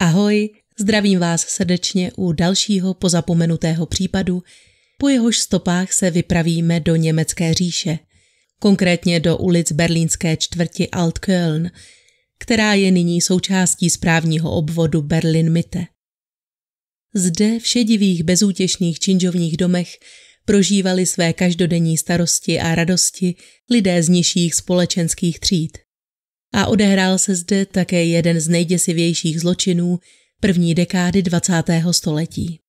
Ahoj, zdravím vás srdečně u dalšího pozapomenutého případu, po jehož stopách se vypravíme do Německé říše, konkrétně do ulic berlínské čtvrti Altköln, která je nyní součástí správního obvodu Berlin-Mitte. Zde v šedivých bezútěšných činžovních domech prožívali své každodenní starosti a radosti lidé z nižších společenských tříd. A odehrál se zde také jeden z nejděsivějších zločinů první dekády 20. století.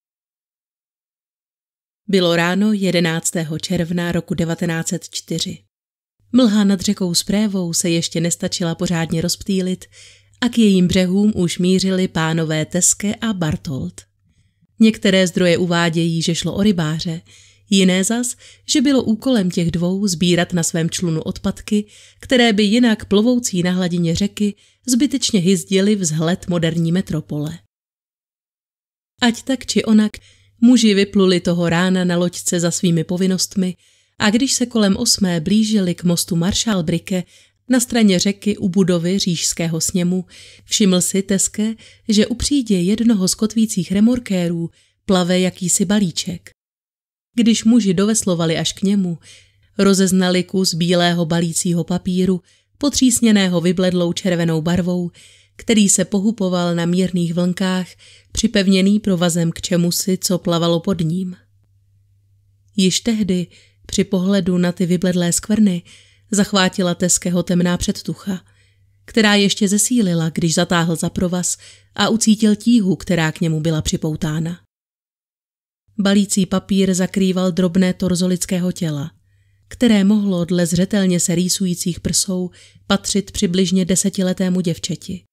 Bylo ráno 11. června roku 1904. Mlha nad řekou Sprévou se ještě nestačila pořádně rozptýlit a k jejím břehům už mířili pánové Teske a Bartolt. Některé zdroje uvádějí, že šlo o rybáře, jiné zas, že bylo úkolem těch dvou sbírat na svém člunu odpadky, které by jinak plovoucí na hladině řeky zbytečně hyzdili vzhled moderní metropole. Ať tak či onak, muži vypluli toho rána na loďce za svými povinnostmi – a když se kolem osmé blížili k mostu Maršál Brike na straně řeky u budovy říšského sněmu, všiml si Teske, že u přídě jednoho z kotvících remorkérů plave jakýsi balíček. Když muži doveslovali až k němu, rozeznali kus bílého balícího papíru, potřísněného vybledlou červenou barvou, který se pohupoval na mírných vlnkách, připevněný provazem k čemusi, co plavalo pod ním. Již tehdy při pohledu na ty vybledlé skvrny zachvátila Teského temná předtucha, která ještě zesílila, když zatáhl za provaz a ucítil tíhu, která k němu byla připoutána. Balící papír zakrýval drobné torzo lidského těla, které mohlo dle zřetelně se rýsujících prsou patřit přibližně desetiletému děvčeti.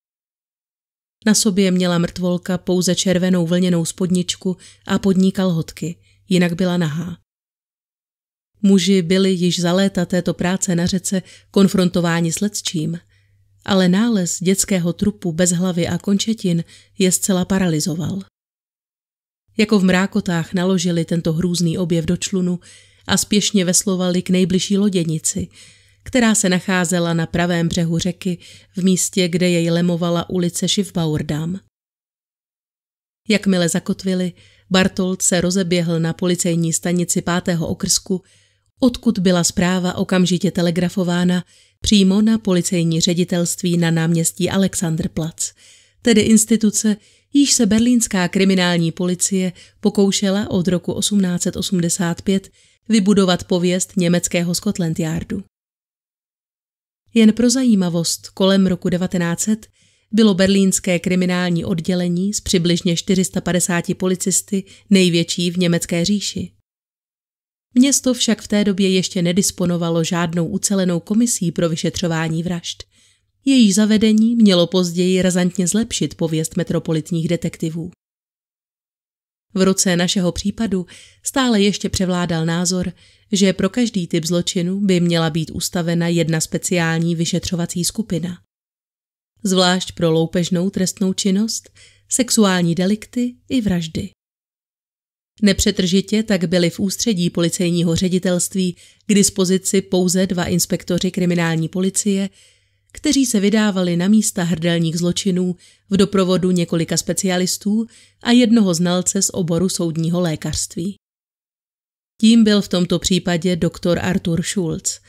Na sobě měla mrtvolka pouze červenou vlněnou spodničku a pod ní kalhotky, jinak byla nahá. Muži byli již za léta této práce na řece konfrontováni s ledčím, ale nález dětského trupu bez hlavy a končetin je zcela paralizoval. Jako v mrákotách naložili tento hrůzný objev do člunu a spěšně veslovali k nejbližší loděnici, která se nacházela na pravém břehu řeky v místě, kde jej lemovala ulice Schiffbauerdam. Jakmile zakotvili, Bartolt se rozeběhl na policejní stanici pátého okrsku odkud byla zpráva okamžitě telegrafována přímo na policejní ředitelství na náměstí Alexanderplatz, tedy instituce, již se berlínská kriminální policie pokoušela od roku 1885 vybudovat pověst německého Scotland Yardu. Jen pro zajímavost, kolem roku 1900 bylo berlínské kriminální oddělení s přibližně 450 policisty největší v německé říši. Město však v té době ještě nedisponovalo žádnou ucelenou komisí pro vyšetřování vražd. Jejíž zavedení mělo později razantně zlepšit pověst metropolitních detektivů. V roce našeho případu stále ještě převládal názor, že pro každý typ zločinu by měla být ustavena jedna speciální vyšetřovací skupina. Zvlášť pro loupežnou trestnou činnost, sexuální delikty i vraždy. Nepřetržitě tak byli v ústředí policejního ředitelství k dispozici pouze dva inspektoři kriminální policie, kteří se vydávali na místa hrdelních zločinů v doprovodu několika specialistů a jednoho znalce z oboru soudního lékařství. Tím byl v tomto případě doktor Artur Schulz,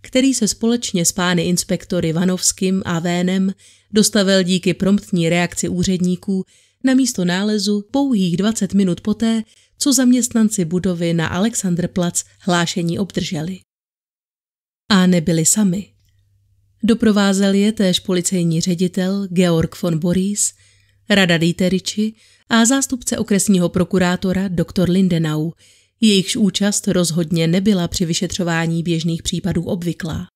který se společně s pány inspektory Vanovským a Vénem dostavil díky promptní reakci úředníků na místo nálezu pouhých 20 minut poté, co zaměstnanci budovy na Alexanderplatz hlášení obdrželi. A nebyli sami. Doprovázel je též policejní ředitel Georg von Boris, rada Dieteriči a zástupce okresního prokurátora dr. Lindenau, jejichž účast rozhodně nebyla při vyšetřování běžných případů obvyklá.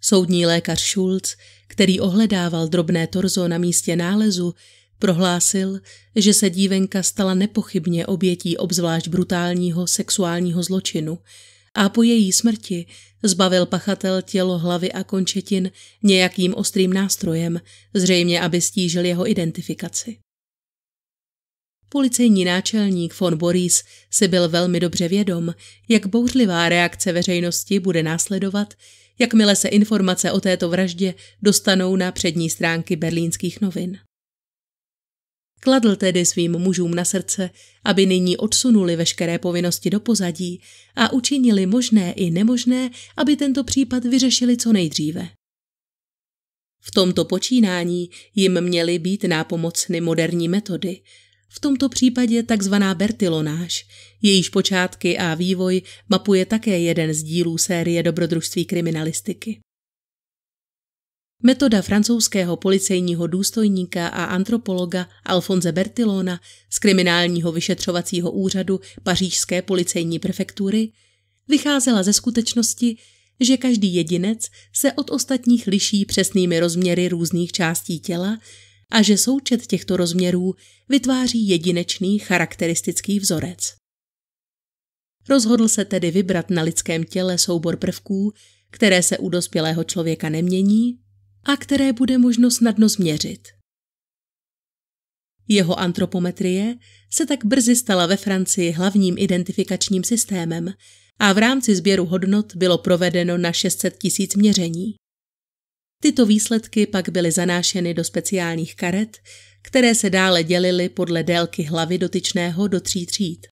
Soudní lékař Schulz, který ohledával drobné torzo na místě nálezu, Prohlásil, že se dívenka stala nepochybně obětí obzvlášť brutálního sexuálního zločinu a po její smrti zbavil pachatel tělo hlavy a končetin nějakým ostrým nástrojem, zřejmě aby stížil jeho identifikaci. Policejní náčelník von Boris si byl velmi dobře vědom, jak bouřlivá reakce veřejnosti bude následovat, jakmile se informace o této vraždě dostanou na přední stránky berlínských novin. Kladl tedy svým mužům na srdce, aby nyní odsunuli veškeré povinnosti do pozadí a učinili možné i nemožné, aby tento případ vyřešili co nejdříve. V tomto počínání jim měly být nápomocny moderní metody, v tomto případě takzvaná Bertilonáž, jejíž počátky a vývoj mapuje také jeden z dílů série dobrodružství kriminalistiky. Metoda francouzského policejního důstojníka a antropologa Alfonze Bertilona z kriminálního vyšetřovacího úřadu pařížské policejní prefektury vycházela ze skutečnosti, že každý jedinec se od ostatních liší přesnými rozměry různých částí těla a že součet těchto rozměrů vytváří jedinečný charakteristický vzorec. Rozhodl se tedy vybrat na lidském těle soubor prvků, které se u dospělého člověka nemění a které bude možno snadno změřit. Jeho antropometrie se tak brzy stala ve Francii hlavním identifikačním systémem a v rámci sběru hodnot bylo provedeno na 600 tisíc měření. Tyto výsledky pak byly zanášeny do speciálních karet, které se dále dělily podle délky hlavy dotyčného do tří tříd.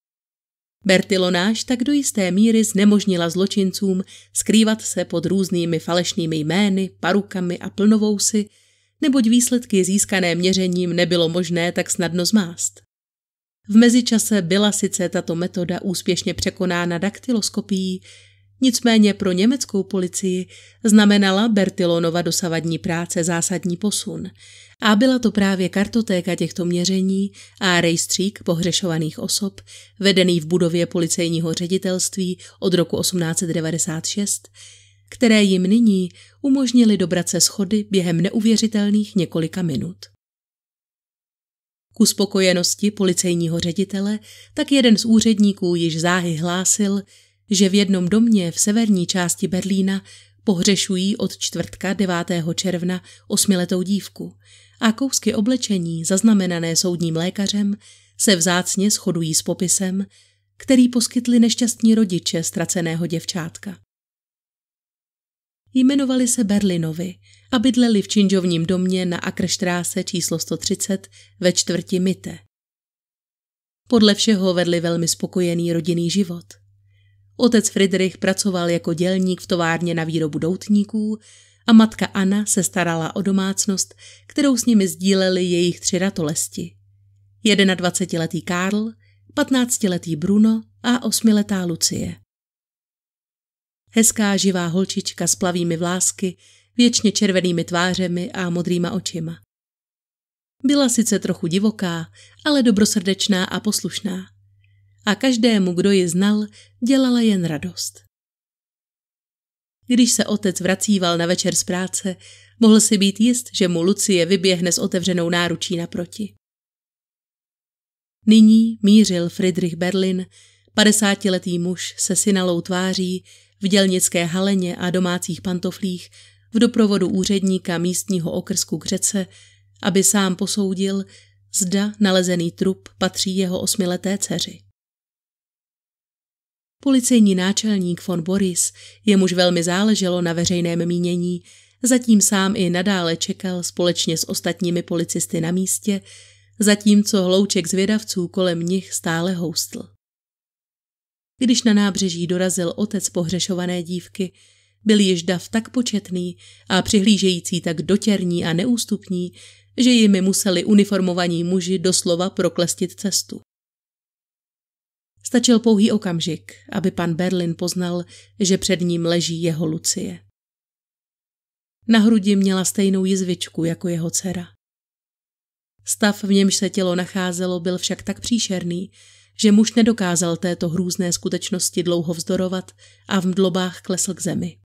Bertilonáš tak do jisté míry znemožnila zločincům skrývat se pod různými falešnými jmény, parukami a plnovousy, neboť výsledky získané měřením nebylo možné tak snadno zmást. V mezičase byla sice tato metoda úspěšně překonána daktyloskopií, Nicméně pro německou policii znamenala Bertilonova dosavadní práce zásadní posun a byla to právě kartotéka těchto měření a rejstřík pohřešovaných osob, vedený v budově policejního ředitelství od roku 1896, které jim nyní umožnili dobrat se schody během neuvěřitelných několika minut. Ku spokojenosti policejního ředitele tak jeden z úředníků již záhy hlásil, že v jednom domě v severní části Berlína pohřešují od čtvrtka 9. června osmiletou dívku a kousky oblečení zaznamenané soudním lékařem se vzácně shodují s popisem, který poskytli nešťastní rodiče ztraceného děvčátka. Jmenovali se Berlinovi a bydleli v činžovním domě na Akrštráse číslo 130 ve čtvrti Mitte. Podle všeho vedli velmi spokojený rodinný život – Otec Friedrich pracoval jako dělník v továrně na výrobu doutníků a matka Anna se starala o domácnost, kterou s nimi sdíleli jejich tři ratolesti. 21-letý Karl, 15-letý Bruno a 8-letá Lucie. Hezká živá holčička s plavými vlásky, věčně červenými tvářemi a modrýma očima. Byla sice trochu divoká, ale dobrosrdečná a poslušná a každému, kdo ji znal, dělala jen radost. Když se otec vracíval na večer z práce, mohl si být jist, že mu Lucie vyběhne s otevřenou náručí naproti. Nyní mířil Friedrich Berlin, padesátiletý muž se synalou tváří, v dělnické haleně a domácích pantoflích, v doprovodu úředníka místního okrsku řece, aby sám posoudil, zda nalezený trup patří jeho osmileté dceři. Policejní náčelník von Boris, jemuž velmi záleželo na veřejném mínění, zatím sám i nadále čekal společně s ostatními policisty na místě, zatímco hlouček zvědavců kolem nich stále houstl. Když na nábřeží dorazil otec pohřešované dívky, byl již dav tak početný a přihlížející tak dotěrní a neústupní, že jimi museli uniformovaní muži doslova proklestit cestu. Stačil pouhý okamžik, aby pan Berlin poznal, že před ním leží jeho Lucie. Na hrudi měla stejnou jizvičku jako jeho dcera. Stav, v němž se tělo nacházelo, byl však tak příšerný, že muž nedokázal této hrůzné skutečnosti dlouho vzdorovat a v mdlobách klesl k zemi.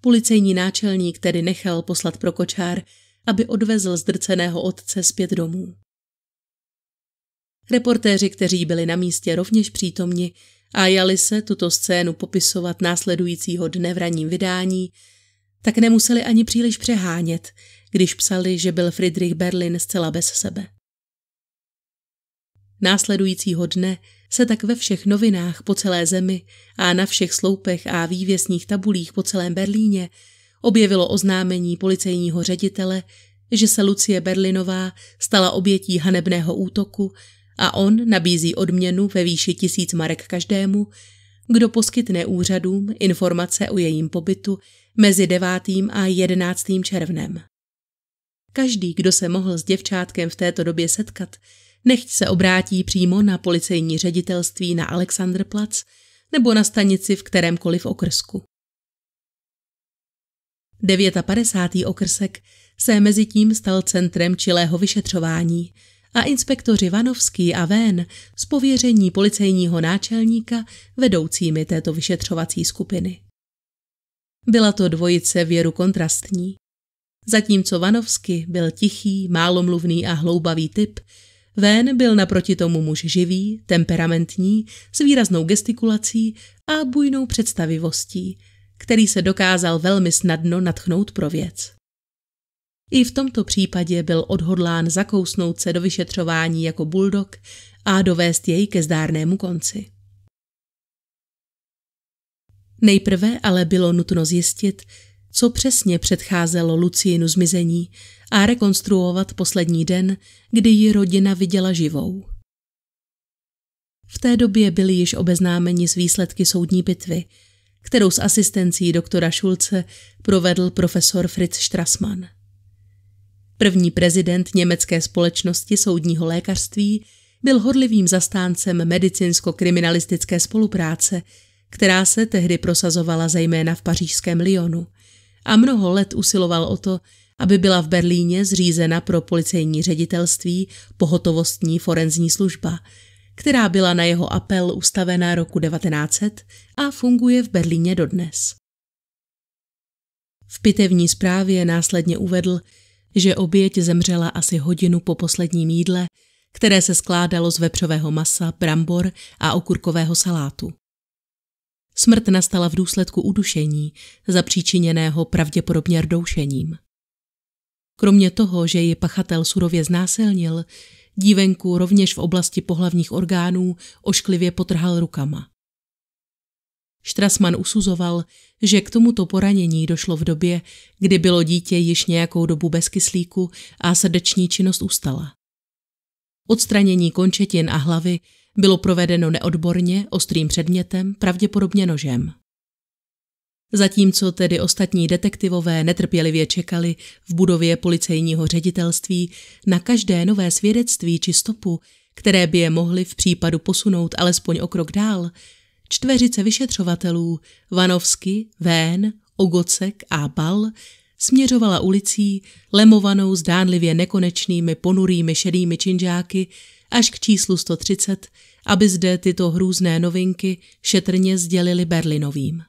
Policejní náčelník tedy nechal poslat pro kočár, aby odvezl zdrceného otce zpět domů. Reportéři, kteří byli na místě rovněž přítomni a jali se tuto scénu popisovat následujícího dne v ranním vydání, tak nemuseli ani příliš přehánět, když psali, že byl Friedrich Berlin zcela bez sebe. Následujícího dne se tak ve všech novinách po celé zemi a na všech sloupech a vývěsních tabulích po celém Berlíně objevilo oznámení policejního ředitele, že se Lucie Berlinová stala obětí hanebného útoku a on nabízí odměnu ve výši tisíc marek každému, kdo poskytne úřadům informace o jejím pobytu mezi 9. a 11. červnem. Každý, kdo se mohl s děvčátkem v této době setkat, nechť se obrátí přímo na policejní ředitelství na Alexanderplatz nebo na stanici v kterémkoliv okrsku. 59. okrsek se mezitím stal centrem čilého vyšetřování – a inspektoři Vanovský a Vén z pověření policejního náčelníka vedoucími této vyšetřovací skupiny. Byla to dvojice věru kontrastní. Zatímco Vanovsky byl tichý, málomluvný a hloubavý typ, Vén byl naproti tomu muž živý, temperamentní, s výraznou gestikulací a bujnou představivostí, který se dokázal velmi snadno natchnout pro věc. I v tomto případě byl odhodlán zakousnout se do vyšetřování jako buldok a dovést jej ke zdárnému konci. Nejprve ale bylo nutno zjistit, co přesně předcházelo Lucienu zmizení a rekonstruovat poslední den, kdy ji rodina viděla živou. V té době byli již obeznámeni s výsledky soudní bitvy, kterou s asistencí doktora Šulce provedl profesor Fritz Strassmann. První prezident německé společnosti soudního lékařství byl horlivým zastáncem medicinsko kriminalistické spolupráce, která se tehdy prosazovala zejména v pařížském Lyonu a mnoho let usiloval o to, aby byla v Berlíně zřízena pro policejní ředitelství pohotovostní forenzní služba, která byla na jeho apel ustavená roku 1900 a funguje v Berlíně dodnes. V pitevní zprávě následně uvedl, že oběť zemřela asi hodinu po posledním jídle, které se skládalo z vepřového masa, brambor a okurkového salátu. Smrt nastala v důsledku udušení, zapříčiněného pravděpodobně rdoušením. Kromě toho, že ji pachatel surově znásilnil, dívenku rovněž v oblasti pohlavních orgánů ošklivě potrhal rukama. Štrasman usuzoval, že k tomuto poranění došlo v době, kdy bylo dítě již nějakou dobu bez kyslíku a srdeční činnost ustala. Odstranění končetin a hlavy bylo provedeno neodborně, ostrým předmětem, pravděpodobně nožem. Zatímco tedy ostatní detektivové netrpělivě čekali v budově policejního ředitelství na každé nové svědectví či stopu, které by je mohly v případu posunout alespoň o krok dál, čtveřice vyšetřovatelů Vanovsky, Vén, Ogocek a Bal směřovala ulicí, lemovanou zdánlivě nekonečnými ponurými šedými činžáky až k číslu 130, aby zde tyto hrůzné novinky šetrně sdělili Berlinovým.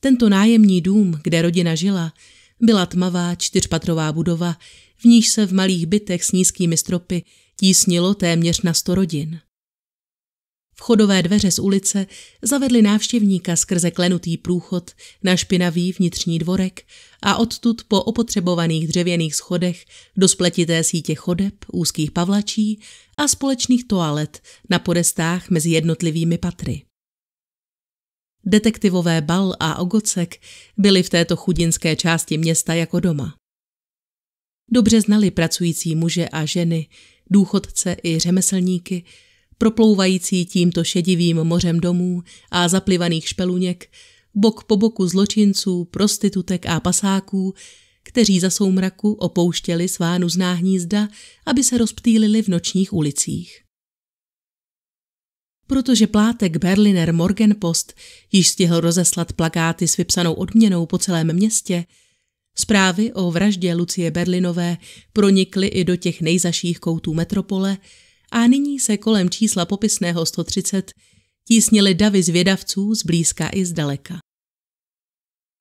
Tento nájemní dům, kde rodina žila, byla tmavá čtyřpatrová budova, v níž se v malých bytech s nízkými stropy tísnilo téměř na sto rodin. Vchodové dveře z ulice zavedly návštěvníka skrze klenutý průchod na špinavý vnitřní dvorek a odtud po opotřebovaných dřevěných schodech do spletité sítě chodeb, úzkých pavlačí a společných toalet na podestách mezi jednotlivými patry. Detektivové Bal a Ogocek byli v této chudinské části města jako doma. Dobře znali pracující muže a ženy, důchodce i řemeslníky, proplouvající tímto šedivým mořem domů a zaplivaných špeluněk, bok po boku zločinců, prostitutek a pasáků, kteří za soumraku opouštěli svá nuzná hnízda, aby se rozptýlili v nočních ulicích. Protože plátek Berliner Morgenpost již stihl rozeslat plakáty s vypsanou odměnou po celém městě, zprávy o vraždě Lucie Berlinové pronikly i do těch nejzaších koutů metropole – a nyní se kolem čísla popisného 130 tísnili davy zvědavců zblízka i zdaleka.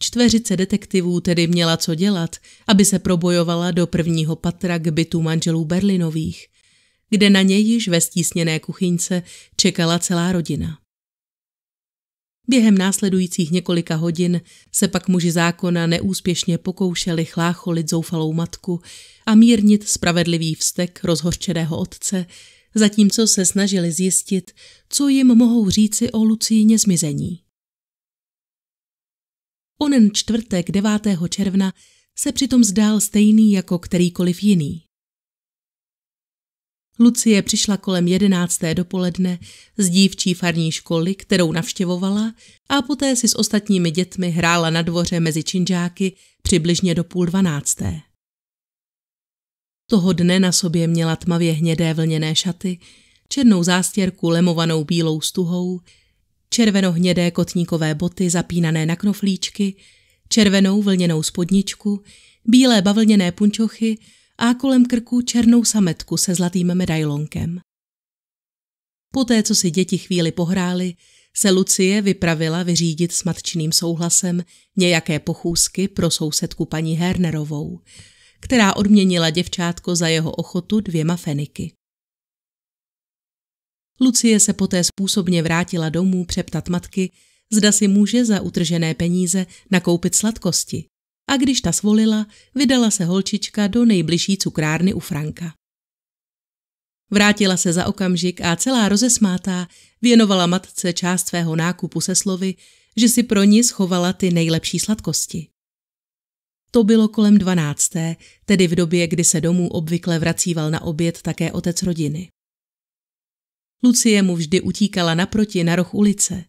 Čtveřice detektivů tedy měla co dělat, aby se probojovala do prvního patra k bytu manželů Berlinových, kde na něj již ve stísněné kuchyňce čekala celá rodina. Během následujících několika hodin se pak muži zákona neúspěšně pokoušeli chlácholit zoufalou matku a mírnit spravedlivý vztek rozhořčeného otce, zatímco se snažili zjistit, co jim mohou říci o Lucíně zmizení. Onen čtvrtek 9. června se přitom zdál stejný jako kterýkoliv jiný. Lucie přišla kolem jedenácté dopoledne z dívčí farní školy, kterou navštěvovala a poté si s ostatními dětmi hrála na dvoře mezi činžáky přibližně do půl dvanácté. Toho dne na sobě měla tmavě hnědé vlněné šaty, černou zástěrku lemovanou bílou stuhou, červeno-hnědé kotníkové boty zapínané na knoflíčky, červenou vlněnou spodničku, bílé bavlněné punčochy a kolem krku černou sametku se zlatým medailonkem. Poté, co si děti chvíli pohrály, se Lucie vypravila vyřídit s matčiným souhlasem nějaké pochůzky pro sousedku paní Hernerovou – která odměnila děvčátko za jeho ochotu dvěma feniky. Lucie se poté způsobně vrátila domů přeptat matky, zda si může za utržené peníze nakoupit sladkosti. A když ta svolila, vydala se holčička do nejbližší cukrárny u Franka. Vrátila se za okamžik a celá rozesmátá věnovala matce část svého nákupu se slovy, že si pro ní schovala ty nejlepší sladkosti. To bylo kolem dvanácté, tedy v době, kdy se domů obvykle vracíval na oběd také otec rodiny. Lucie mu vždy utíkala naproti na roh ulice.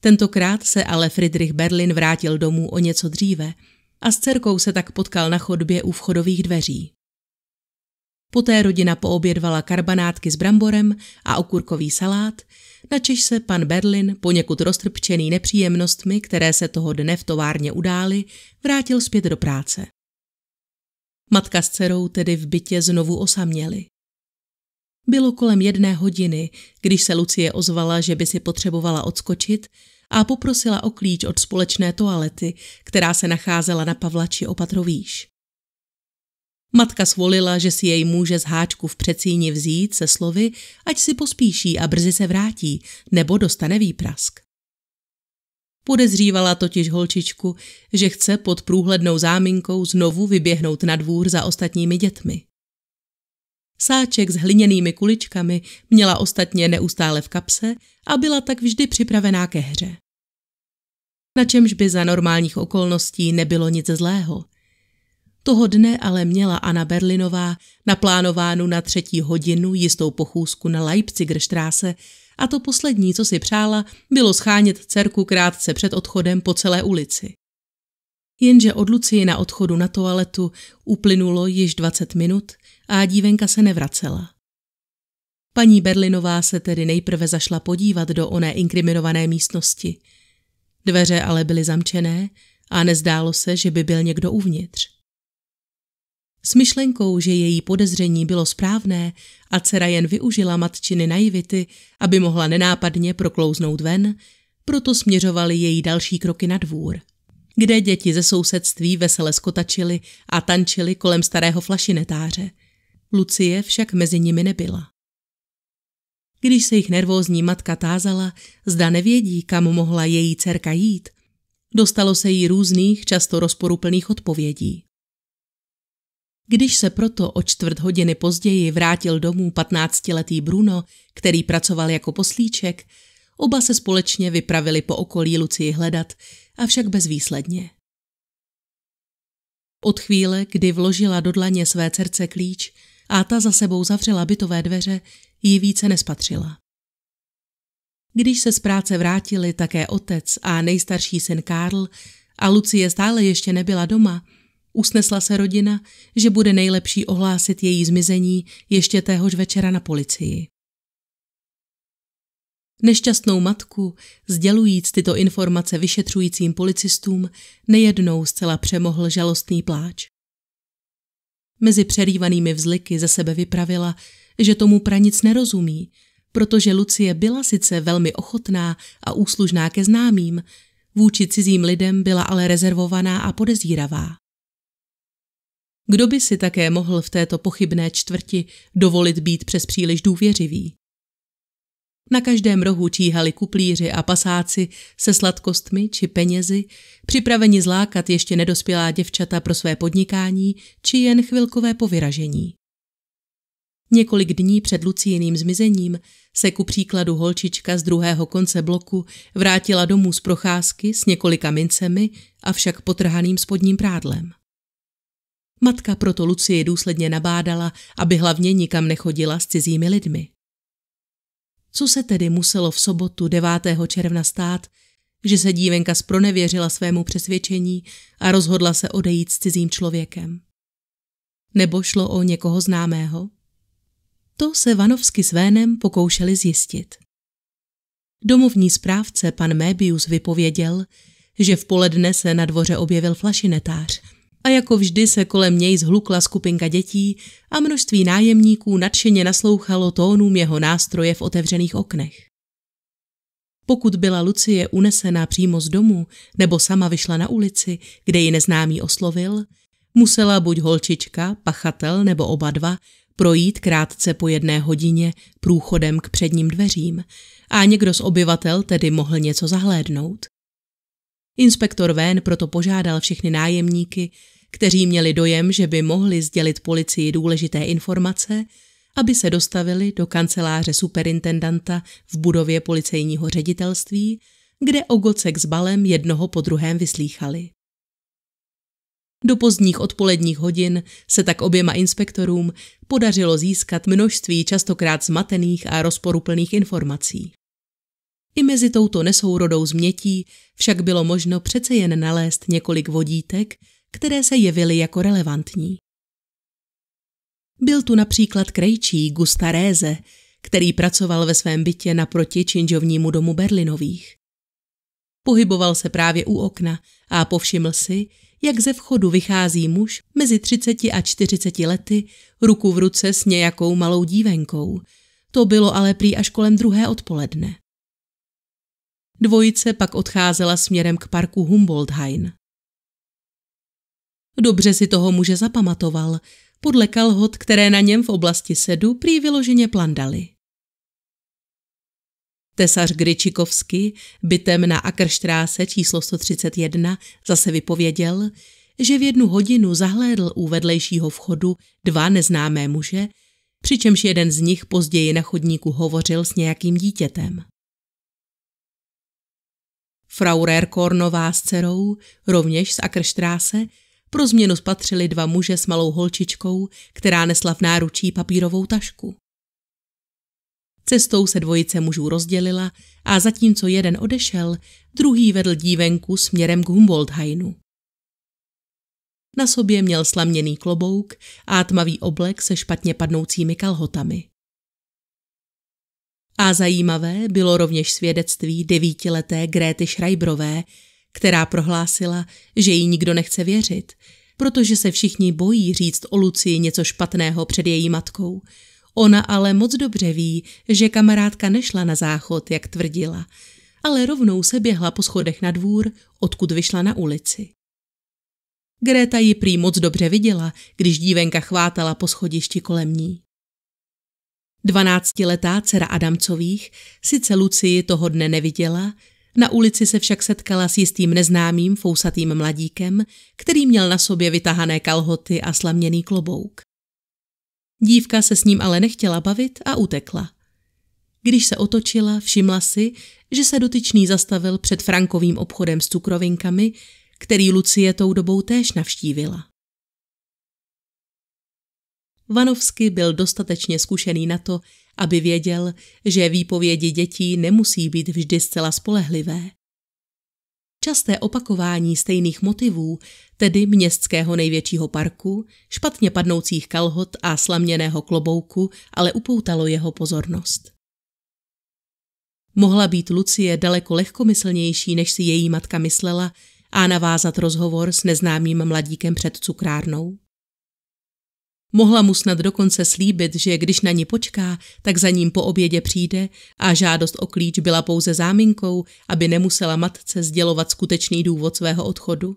Tentokrát se ale Friedrich Berlin vrátil domů o něco dříve a s dcerkou se tak potkal na chodbě u vchodových dveří. Poté rodina poobědvala karbanátky s bramborem a okurkový salát, načež se pan Berlin, poněkud roztrpčený nepříjemnostmi, které se toho dne v továrně udály, vrátil zpět do práce. Matka s dcerou tedy v bytě znovu osaměli. Bylo kolem jedné hodiny, když se Lucie ozvala, že by si potřebovala odskočit a poprosila o klíč od společné toalety, která se nacházela na Pavlači opatrovýš. Matka svolila, že si jej může z háčku v přecíni vzít se slovy, ať si pospíší a brzy se vrátí, nebo dostane výprask. Podezřívala totiž holčičku, že chce pod průhlednou záminkou znovu vyběhnout na dvůr za ostatními dětmi. Sáček s hliněnými kuličkami měla ostatně neustále v kapse a byla tak vždy připravená ke hře. Na čemž by za normálních okolností nebylo nic zlého – toho dne ale měla Anna Berlinová naplánovánu na třetí hodinu jistou pochůzku na Leipzigerstraße a to poslední, co si přála, bylo schánět dcerku krátce před odchodem po celé ulici. Jenže od Lucie na odchodu na toaletu uplynulo již 20 minut a dívenka se nevracela. Paní Berlinová se tedy nejprve zašla podívat do oné inkriminované místnosti. Dveře ale byly zamčené a nezdálo se, že by byl někdo uvnitř. S myšlenkou, že její podezření bylo správné a dcera jen využila matčiny naivity, aby mohla nenápadně proklouznout ven, proto směřovaly její další kroky na dvůr, kde děti ze sousedství vesele skotačily a tančily kolem starého flašinetáře. Lucie však mezi nimi nebyla. Když se jich nervózní matka tázala, zda nevědí, kam mohla její dcerka jít, dostalo se jí různých, často rozporuplných odpovědí. Když se proto o čtvrt hodiny později vrátil domů patnáctiletý Bruno, který pracoval jako poslíček, oba se společně vypravili po okolí Lucii hledat, avšak bezvýsledně. Od chvíle, kdy vložila do dlaně své srdce klíč a ta za sebou zavřela bytové dveře, ji více nespatřila. Když se z práce vrátili také otec a nejstarší syn Karl a Lucie stále ještě nebyla doma, Usnesla se rodina, že bude nejlepší ohlásit její zmizení ještě téhož večera na policii. Nešťastnou matku, sdělujíc tyto informace vyšetřujícím policistům, nejednou zcela přemohl žalostný pláč. Mezi přerývanými vzliky ze sebe vypravila, že tomu pranic nerozumí, protože Lucie byla sice velmi ochotná a úslužná ke známým, vůči cizím lidem byla ale rezervovaná a podezíravá. Kdo by si také mohl v této pochybné čtvrti dovolit být přes příliš důvěřivý? Na každém rohu číhali kuplíři a pasáci se sladkostmi či penězi, připraveni zlákat ještě nedospělá děvčata pro své podnikání či jen chvilkové povyražení. Několik dní před Lucijným zmizením se ku příkladu holčička z druhého konce bloku vrátila domů z procházky s několika mincemi, a však potrhaným spodním prádlem. Matka proto Lucie důsledně nabádala, aby hlavně nikam nechodila s cizími lidmi. Co se tedy muselo v sobotu 9. června stát, že se dívenka spronevěřila svému přesvědčení a rozhodla se odejít s cizím člověkem? Nebo šlo o někoho známého? To se Vanovsky s Vénem pokoušeli zjistit. Domovní správce pan Mébius vypověděl, že v poledne se na dvoře objevil flašinetář – a jako vždy se kolem něj zhlukla skupinka dětí a množství nájemníků nadšeně naslouchalo tónům jeho nástroje v otevřených oknech. Pokud byla Lucie unesená přímo z domu nebo sama vyšla na ulici, kde ji neznámý oslovil, musela buď holčička, pachatel nebo oba dva projít krátce po jedné hodině průchodem k předním dveřím a někdo z obyvatel tedy mohl něco zahlédnout. Inspektor Vén proto požádal všechny nájemníky, kteří měli dojem, že by mohli sdělit policii důležité informace, aby se dostavili do kanceláře superintendanta v budově policejního ředitelství, kde Ogocek s Balem jednoho po druhém vyslýchali. Do pozdních odpoledních hodin se tak oběma inspektorům podařilo získat množství častokrát zmatených a rozporuplných informací. I mezi touto nesourodou změtí však bylo možno přece jen nalézt několik vodítek, které se jevily jako relevantní. Byl tu například krejčí Gusta Réze, který pracoval ve svém bytě naproti činžovnímu domu Berlinových. Pohyboval se právě u okna a povšiml si, jak ze vchodu vychází muž mezi 30 a 40 lety ruku v ruce s nějakou malou dívenkou. To bylo ale prý až kolem druhé odpoledne. Dvojice pak odcházela směrem k parku Humboldthain. Dobře si toho muže zapamatoval, podle kalhot, které na něm v oblasti sedu prý vyloženě plandali. Tesař Gryčikovsky, bytem na Akrštráse číslo 131, zase vypověděl, že v jednu hodinu zahlédl u vedlejšího vchodu dva neznámé muže, přičemž jeden z nich později na chodníku hovořil s nějakým dítětem. Frau Rerkornová s dcerou, rovněž z Akrštráse, pro změnu spatřili dva muže s malou holčičkou, která nesla v náručí papírovou tašku. Cestou se dvojice mužů rozdělila a zatímco jeden odešel, druhý vedl dívenku směrem k Humboldthainu. Na sobě měl slaměný klobouk a tmavý oblek se špatně padnoucími kalhotami. A zajímavé bylo rovněž svědectví devítileté Gréty Schreiberové, která prohlásila, že jí nikdo nechce věřit, protože se všichni bojí říct o Lucii něco špatného před její matkou. Ona ale moc dobře ví, že kamarádka nešla na záchod, jak tvrdila, ale rovnou se běhla po schodech na dvůr, odkud vyšla na ulici. Greta ji prý moc dobře viděla, když dívenka chvátala po schodišti kolem ní. Dvanáctiletá dcera Adamcových sice Lucii toho dne neviděla, na ulici se však setkala s jistým neznámým fousatým mladíkem, který měl na sobě vytahané kalhoty a slaměný klobouk. Dívka se s ním ale nechtěla bavit a utekla. Když se otočila, všimla si, že se dotyčný zastavil před Frankovým obchodem s cukrovinkami, který Lucie tou dobou též navštívila. Vanovsky byl dostatečně zkušený na to, aby věděl, že výpovědi dětí nemusí být vždy zcela spolehlivé. Časté opakování stejných motivů, tedy městského největšího parku, špatně padnoucích kalhot a slaměného klobouku, ale upoutalo jeho pozornost. Mohla být Lucie daleko lehkomyslnější, než si její matka myslela, a navázat rozhovor s neznámým mladíkem před cukrárnou. Mohla mu snad dokonce slíbit, že když na ní počká, tak za ním po obědě přijde a žádost o klíč byla pouze záminkou, aby nemusela matce sdělovat skutečný důvod svého odchodu.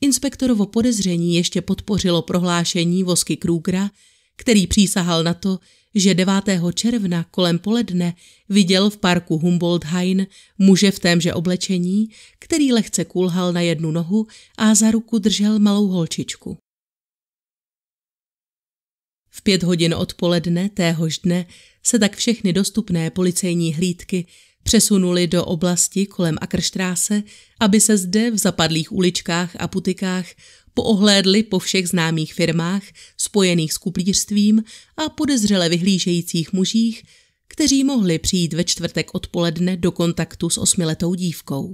Inspektorovo podezření ještě podpořilo prohlášení vosky Krugera, který přísahal na to, že 9. června kolem poledne viděl v parku Humboldt-Hain muže v témže oblečení, který lehce kulhal na jednu nohu a za ruku držel malou holčičku. V pět hodin odpoledne téhož dne se tak všechny dostupné policejní hlídky přesunuli do oblasti kolem Akrštráse, aby se zde v zapadlých uličkách a putikách poohlédli po všech známých firmách spojených s kuplířstvím a podezřele vyhlížejících mužích, kteří mohli přijít ve čtvrtek odpoledne do kontaktu s osmiletou dívkou.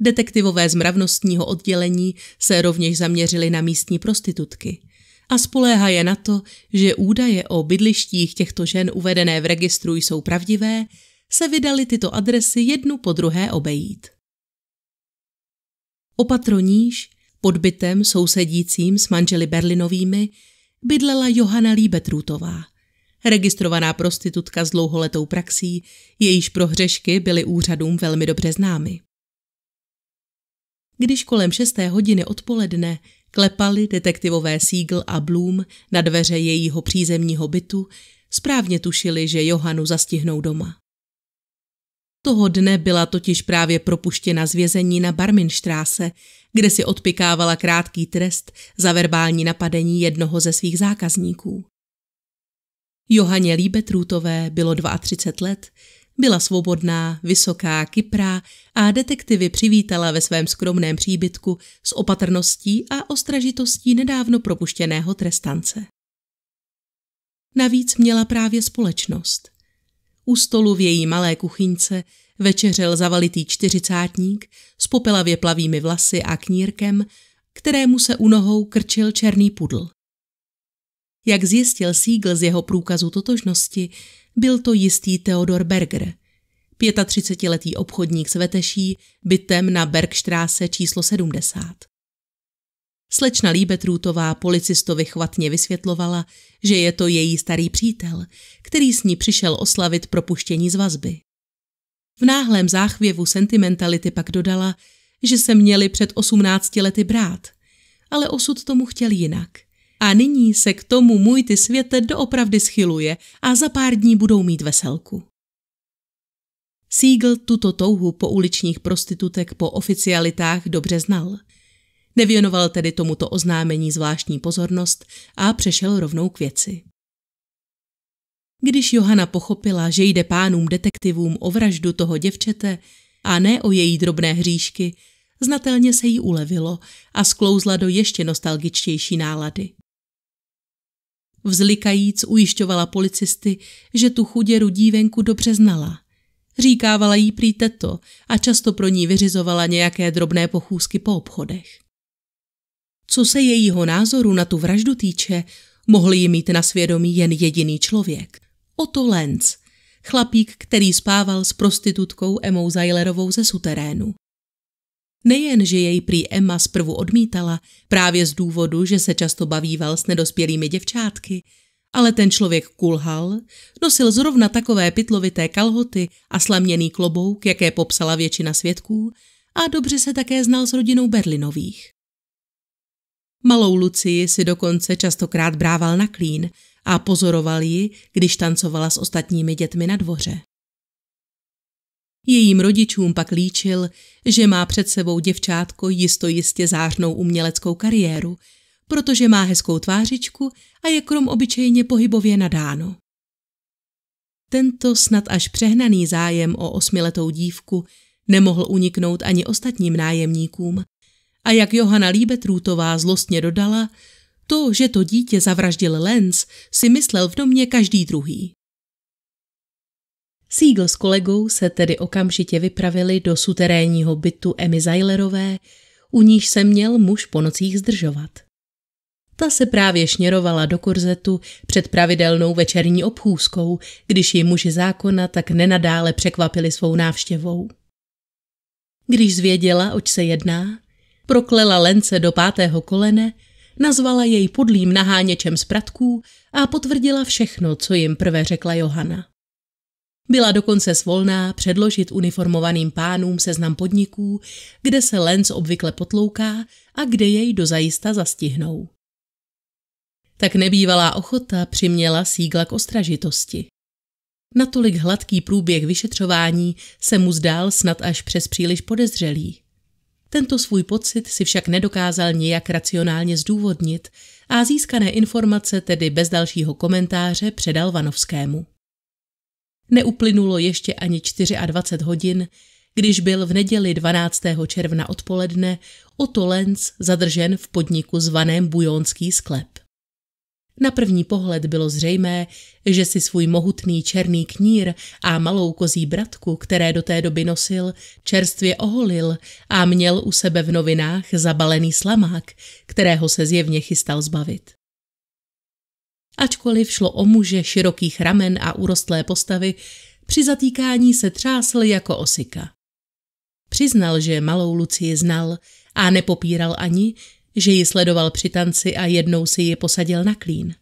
Detektivové z mravnostního oddělení se rovněž zaměřili na místní prostitutky – a spoléhá je na to, že údaje o bydlištích těchto žen uvedené v registru jsou pravdivé, se vydali tyto adresy jednu po druhé obejít. Opatroníž, pod bytem sousedícím s manželi Berlinovými, bydlela Johana Líbetrutová, registrovaná prostitutka s dlouholetou praxí, jejíž prohřešky byly úřadům velmi dobře známy. Když kolem šesté hodiny odpoledne Klepali detektivové Siegel a Bloom na dveře jejího přízemního bytu, správně tušili, že Johanu zastihnou doma. Toho dne byla totiž právě propuštěna z vězení na Barminštráse, kde si odpikávala krátký trest za verbální napadení jednoho ze svých zákazníků. Johaně Líbetrůtové bylo 32 let, byla svobodná, vysoká, kyprá a detektivy přivítala ve svém skromném příbytku s opatrností a ostražitostí nedávno propuštěného trestance. Navíc měla právě společnost. U stolu v její malé kuchyňce večeřel zavalitý čtyřicátník s popelavě plavými vlasy a knírkem, kterému se u nohou krčil černý pudl. Jak zjistil Siegel z jeho průkazu totožnosti, byl to jistý Theodor Berger, 35-letý obchodník s Veteší, bytem na Bergstráse číslo 70. Slečna Líbetrůtová policistovi chvatně vysvětlovala, že je to její starý přítel, který s ní přišel oslavit propuštění z vazby. V náhlém záchvěvu sentimentality pak dodala, že se měli před 18 lety brát, ale osud tomu chtěl jinak. A nyní se k tomu můj ty světe doopravdy schyluje a za pár dní budou mít veselku. Siegel tuto touhu po uličních prostitutek po oficialitách dobře znal. Nevěnoval tedy tomuto oznámení zvláštní pozornost a přešel rovnou k věci. Když Johana pochopila, že jde pánům detektivům o vraždu toho děvčete a ne o její drobné hříšky, znatelně se jí ulevilo a sklouzla do ještě nostalgičtější nálady. Vzlikajíc ujišťovala policisty, že tu chuděru dívenku dobře znala. Říkávala jí prý teto a často pro ní vyřizovala nějaké drobné pochůzky po obchodech. Co se jejího názoru na tu vraždu týče, mohl ji mít na svědomí jen jediný člověk. Oto Lenz, chlapík, který spával s prostitutkou Emou Zajlerovou ze suterénu. Nejen, že jej prý Emma zprvu odmítala, právě z důvodu, že se často bavíval s nedospělými děvčátky, ale ten člověk kulhal, nosil zrovna takové pytlovité kalhoty a slaměný klobouk, jaké popsala většina svědků, a dobře se také znal s rodinou Berlinových. Malou Lucii si dokonce častokrát brával na klín a pozoroval ji, když tancovala s ostatními dětmi na dvoře. Jejím rodičům pak líčil, že má před sebou děvčátko jistě zářnou uměleckou kariéru, protože má hezkou tvářičku a je krom obyčejně pohybově nadáno. Tento snad až přehnaný zájem o osmiletou dívku nemohl uniknout ani ostatním nájemníkům. A jak Johana Líbetrůtová zlostně dodala, to, že to dítě zavraždil Lenz, si myslel v domě každý druhý. Siegel s kolegou se tedy okamžitě vypravili do suterénního bytu Emmy Zajlerové, u níž se měl muž po nocích zdržovat. Ta se právě šněrovala do korzetu před pravidelnou večerní obchůzkou, když ji muži zákona tak nenadále překvapili svou návštěvou. Když zvěděla, oč se jedná, proklela Lence do pátého kolene, nazvala jej podlým naháněčem z pratků a potvrdila všechno, co jim prvé řekla Johana. Byla dokonce svolná předložit uniformovaným pánům seznam podniků, kde se Lenz obvykle potlouká a kde jej dozajista zastihnou. Tak nebývalá ochota přiměla sígla k ostražitosti. Natolik hladký průběh vyšetřování se mu zdál snad až přes příliš podezřelý. Tento svůj pocit si však nedokázal nijak racionálně zdůvodnit a získané informace tedy bez dalšího komentáře předal Vanovskému. Neuplynulo ještě ani 24 hodin, když byl v neděli 12. června odpoledne Otto Lenz zadržen v podniku zvaném Bujonský sklep. Na první pohled bylo zřejmé, že si svůj mohutný černý knír a malou kozí bratku, které do té doby nosil, čerstvě oholil a měl u sebe v novinách zabalený slamák, kterého se zjevně chystal zbavit. Ačkoliv šlo o muže širokých ramen a urostlé postavy, při zatýkání se třásl jako osika. Přiznal, že malou Lucii znal a nepopíral ani, že ji sledoval při tanci a jednou si ji posadil na klín.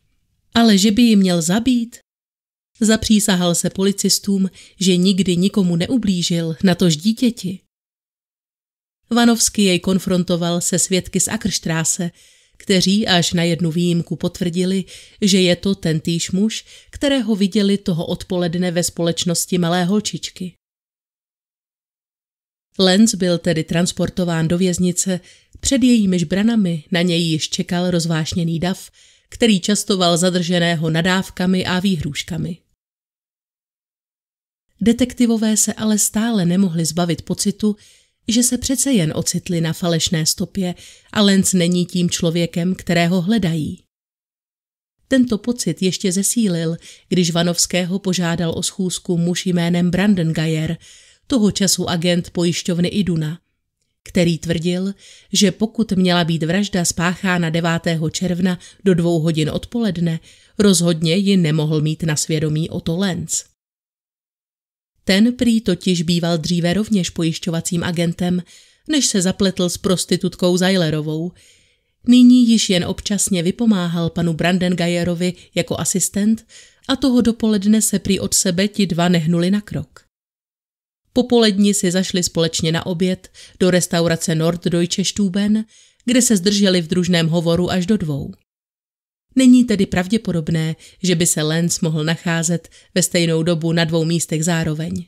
Ale že by ji měl zabít? Zapřísahal se policistům, že nikdy nikomu neublížil, natož dítěti. Vanovský jej konfrontoval se svědky z Akrštráse, kteří až na jednu výjimku potvrdili, že je to týž muž, kterého viděli toho odpoledne ve společnosti malé holčičky. Lenz byl tedy transportován do věznice, před jejímiž branami na něj již čekal rozvášněný dav, který častoval zadrženého nadávkami a výhrůžkami. Detektivové se ale stále nemohli zbavit pocitu, že se přece jen ocitli na falešné stopě a Lenz není tím člověkem, kterého hledají. Tento pocit ještě zesílil, když Vanovského požádal o schůzku muž jménem Brandon Brandengayer, toho času agent pojišťovny Iduna, který tvrdil, že pokud měla být vražda spáchána 9. června do dvou hodin odpoledne, rozhodně ji nemohl mít na svědomí o to Lenz. Ten prý totiž býval dříve rovněž pojišťovacím agentem, než se zapletl s prostitutkou Zajlerovou. Nyní již jen občasně vypomáhal panu Brandengajerovi jako asistent a toho dopoledne se prý od sebe ti dva nehnuli na krok. Popolední si zašli společně na oběd do restaurace Norddeutsche Stuben, kde se zdrželi v družném hovoru až do dvou. Není tedy pravděpodobné, že by se Lenz mohl nacházet ve stejnou dobu na dvou místech zároveň.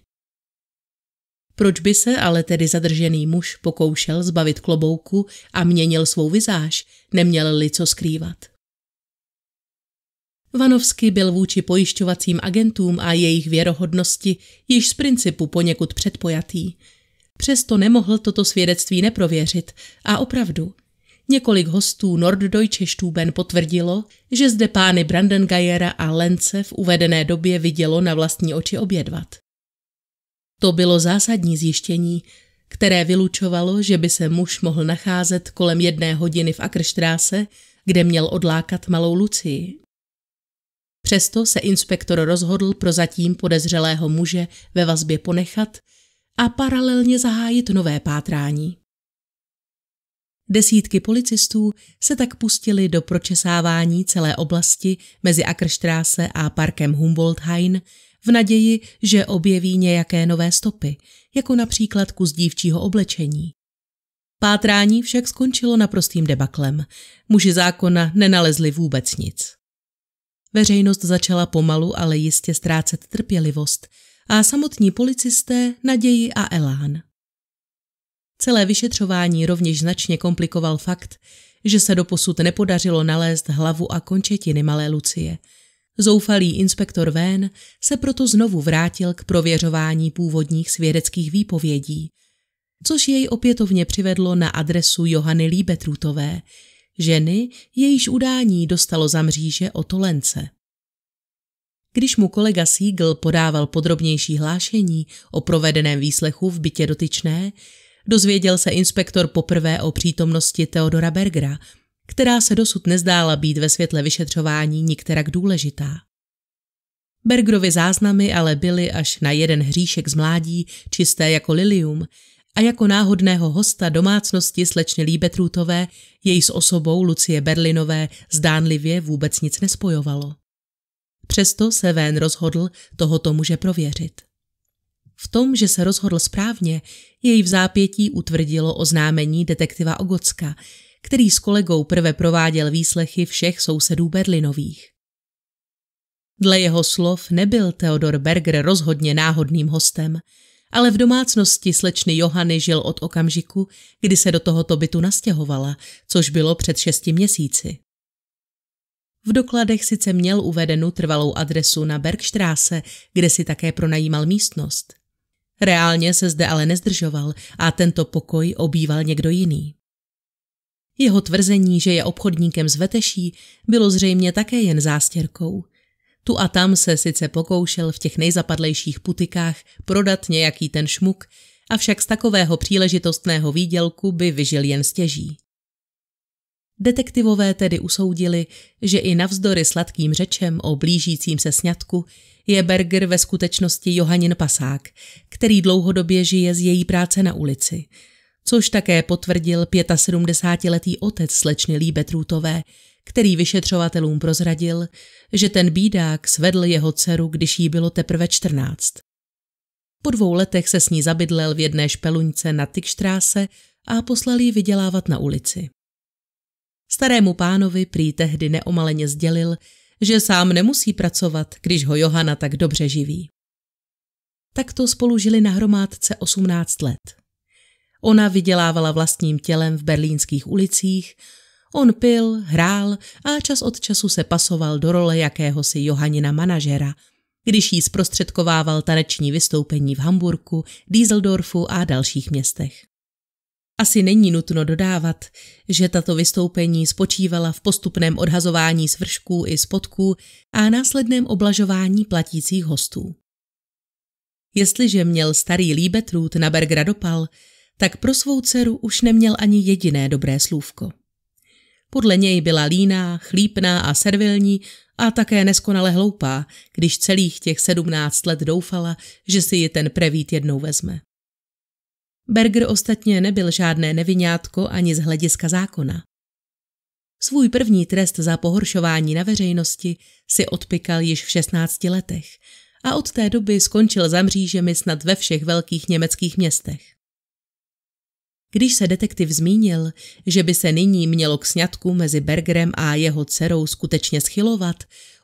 Proč by se ale tedy zadržený muž pokoušel zbavit klobouku a měnil svou vizáž, neměl-li co skrývat? Vanovsky byl vůči pojišťovacím agentům a jejich věrohodnosti již z principu poněkud předpojatý. Přesto nemohl toto svědectví neprověřit a opravdu – Několik hostů Norddeutsche Stuben potvrdilo, že zde pány Brandengajera a Lence v uvedené době vidělo na vlastní oči obědvat. To bylo zásadní zjištění, které vylučovalo, že by se muž mohl nacházet kolem jedné hodiny v Akrštráse, kde měl odlákat malou Lucii. Přesto se inspektor rozhodl pro zatím podezřelého muže ve vazbě ponechat a paralelně zahájit nové pátrání. Desítky policistů se tak pustili do pročesávání celé oblasti mezi Akrštráse a parkem Humboldthain v naději, že objeví nějaké nové stopy, jako například kus dívčího oblečení. Pátrání však skončilo naprostým debaklem. Muži zákona nenalezli vůbec nic. Veřejnost začala pomalu, ale jistě ztrácet trpělivost a samotní policisté naději a elán. Celé vyšetřování rovněž značně komplikoval fakt, že se doposud nepodařilo nalézt hlavu a končetiny malé Lucie. Zoufalý inspektor Vén se proto znovu vrátil k prověřování původních svědeckých výpovědí, což jej opětovně přivedlo na adresu Johany Líbetrutové, ženy, jejíž udání dostalo za mříže o tolence. Když mu kolega Siegel podával podrobnější hlášení o provedeném výslechu v bytě dotyčné, dozvěděl se inspektor poprvé o přítomnosti Teodora Bergera, která se dosud nezdála být ve světle vyšetřování nikterak důležitá. Bergerovy záznamy ale byly až na jeden hříšek z mládí, čisté jako lilium, a jako náhodného hosta domácnosti slečny Líbetrutové jej s osobou Lucie Berlinové zdánlivě vůbec nic nespojovalo. Přesto se Vén rozhodl tohoto muže prověřit. V tom, že se rozhodl správně, jej v zápětí utvrdilo oznámení detektiva Ogocka, který s kolegou prve prováděl výslechy všech sousedů Berlinových. Dle jeho slov nebyl Theodor Berger rozhodně náhodným hostem, ale v domácnosti slečny Johany žil od okamžiku, kdy se do tohoto bytu nastěhovala, což bylo před šesti měsíci. V dokladech sice měl uvedenu trvalou adresu na Bergstráse, kde si také pronajímal místnost – Reálně se zde ale nezdržoval a tento pokoj obýval někdo jiný. Jeho tvrzení, že je obchodníkem z Veteší, bylo zřejmě také jen zástěrkou. Tu a tam se sice pokoušel v těch nejzapadlejších putikách prodat nějaký ten šmuk, avšak z takového příležitostného výdělku by vyžil jen stěží. Detektivové tedy usoudili, že i navzdory sladkým řečem o blížícím se sňatku je Berger ve skutečnosti Johanin Pasák, který dlouhodobě žije z její práce na ulici. Což také potvrdil 75-letý otec slečny Líbetrůtové, který vyšetřovatelům prozradil, že ten bídák svedl jeho dceru, když jí bylo teprve 14. Po dvou letech se s ní zabydlel v jedné špeluňce na Tykštráse a poslal ji vydělávat na ulici. Starému pánovi prý tehdy neomaleně sdělil, že sám nemusí pracovat, když ho Johana tak dobře živí. Takto spolu žili na hromádce 18 let. Ona vydělávala vlastním tělem v berlínských ulicích, on pil, hrál a čas od času se pasoval do role jakéhosi Johanina manažera, když jí zprostředkovával taneční vystoupení v Hamburku, Düsseldorfu a dalších městech. Asi není nutno dodávat, že tato vystoupení spočívala v postupném odhazování svršků i spodků a následném oblažování platících hostů. Jestliže měl starý líbetrůd na Bergra dopal, tak pro svou dceru už neměl ani jediné dobré slůvko. Podle něj byla líná, chlípná a servilní a také neskonale hloupá, když celých těch sedmnáct let doufala, že si ji ten prevít jednou vezme. Berger ostatně nebyl žádné nevinátko ani z hlediska zákona. Svůj první trest za pohoršování na veřejnosti si odpykal již v 16 letech a od té doby skončil za mřížemi snad ve všech velkých německých městech. Když se detektiv zmínil, že by se nyní mělo k sňatku mezi Bergerem a jeho dcerou skutečně schylovat,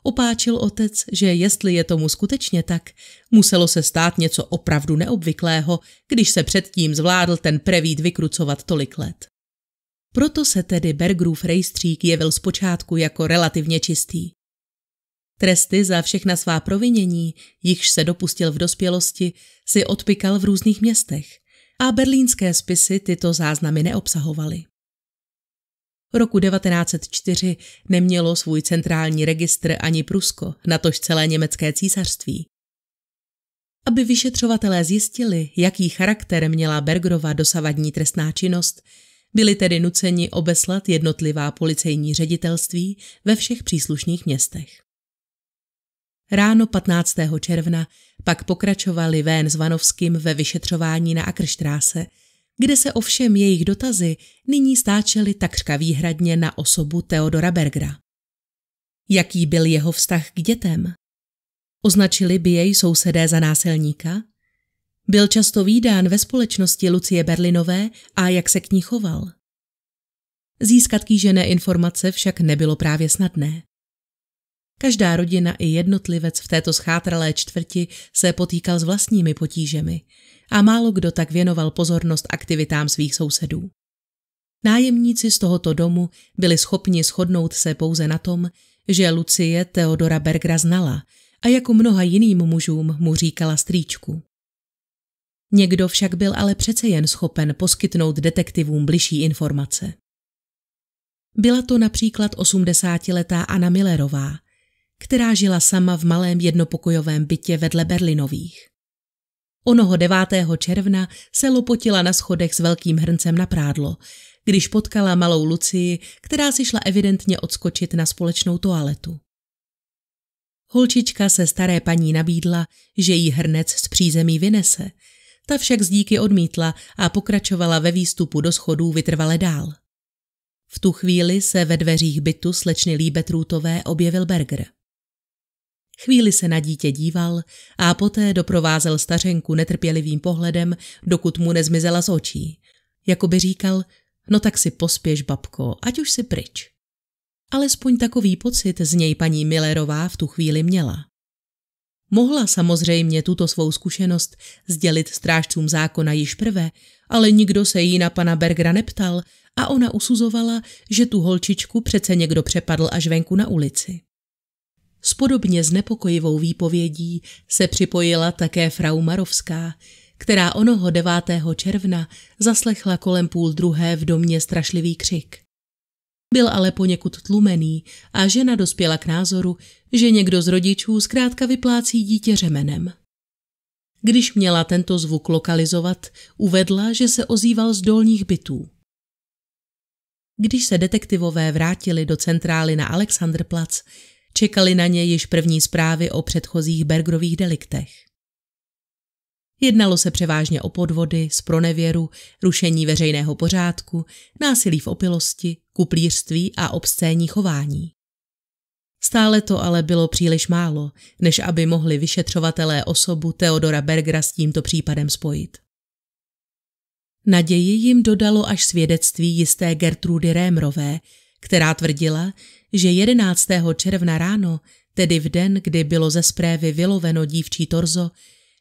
opáčil otec, že jestli je tomu skutečně tak, muselo se stát něco opravdu neobvyklého, když se předtím zvládl ten prevít vykrucovat tolik let. Proto se tedy Bergerův rejstřík jevil zpočátku jako relativně čistý. Tresty za všechna svá provinění, jichž se dopustil v dospělosti, si odpykal v různých městech a berlínské spisy tyto záznamy neobsahovaly. Roku 1904 nemělo svůj centrální registr ani Prusko, natož celé německé císařství. Aby vyšetřovatelé zjistili, jaký charakter měla Bergrova dosavadní trestná činnost, byli tedy nuceni obeslat jednotlivá policejní ředitelství ve všech příslušných městech. Ráno 15. června pak pokračovali ven s Vanovským ve vyšetřování na Akrštráse, kde se ovšem jejich dotazy nyní stáčely takřka výhradně na osobu Teodora Bergera. Jaký byl jeho vztah k dětem? Označili by jej sousedé za násilníka? Byl často výdán ve společnosti Lucie Berlinové a jak se k ní choval? Získat kýžené informace však nebylo právě snadné. Každá rodina i jednotlivec v této schátralé čtvrti se potýkal s vlastními potížemi a málo kdo tak věnoval pozornost aktivitám svých sousedů. Nájemníci z tohoto domu byli schopni shodnout se pouze na tom, že Lucie Teodora Bergra znala a jako mnoha jiným mužům mu říkala strýčku. Někdo však byl ale přece jen schopen poskytnout detektivům bližší informace. Byla to například 80-letá Anna Millerová, která žila sama v malém jednopokojovém bytě vedle Berlinových. Onoho 9. června se lopotila na schodech s velkým hrncem na prádlo, když potkala malou Lucii, která si šla evidentně odskočit na společnou toaletu. Holčička se staré paní nabídla, že jí hrnec z přízemí vynese. Ta však zdíky odmítla a pokračovala ve výstupu do schodů vytrvale dál. V tu chvíli se ve dveřích bytu slečny Líbetrůtové objevil Berger. Chvíli se na dítě díval a poté doprovázel stařenku netrpělivým pohledem, dokud mu nezmizela z očí. Jakoby říkal, no tak si pospěš, babko, ať už si pryč. Alespoň takový pocit z něj paní Millerová v tu chvíli měla. Mohla samozřejmě tuto svou zkušenost sdělit strážcům zákona již prvé, ale nikdo se jí na pana Bergera neptal a ona usuzovala, že tu holčičku přece někdo přepadl až venku na ulici. S podobně znepokojivou výpovědí se připojila také frau Marovská, která onoho 9. června zaslechla kolem půl druhé v domě strašlivý křik. Byl ale poněkud tlumený a žena dospěla k názoru, že někdo z rodičů zkrátka vyplácí dítě řemenem. Když měla tento zvuk lokalizovat, uvedla, že se ozýval z dolních bytů. Když se detektivové vrátili do centrály na Alexanderplatz, Čekali na ně již první zprávy o předchozích Bergrových deliktech. Jednalo se převážně o podvody, spronevěru, rušení veřejného pořádku, násilí v opilosti, kuplířství a obscénní chování. Stále to ale bylo příliš málo, než aby mohli vyšetřovatelé osobu Teodora Bergera s tímto případem spojit. Naději jim dodalo až svědectví jisté Gertrudy Rémrové, která tvrdila, že 11. června ráno, tedy v den, kdy bylo ze zprávy vyloveno dívčí torzo,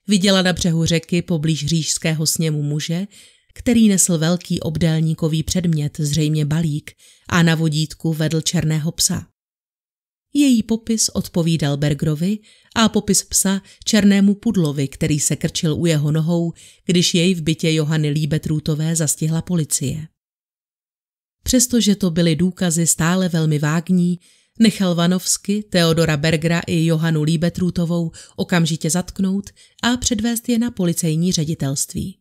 viděla na břehu řeky poblíž řížského sněmu muže, který nesl velký obdélníkový předmět, zřejmě balík, a na vodítku vedl černého psa. Její popis odpovídal Bergrovi a popis psa černému pudlovi, který se krčil u jeho nohou, když jej v bytě Johany Líbetrůtové zastihla policie. Přestože to byly důkazy stále velmi vágní, nechal Vanovsky, Teodora Bergera i Johanu Líbetrůtovou okamžitě zatknout a předvést je na policejní ředitelství.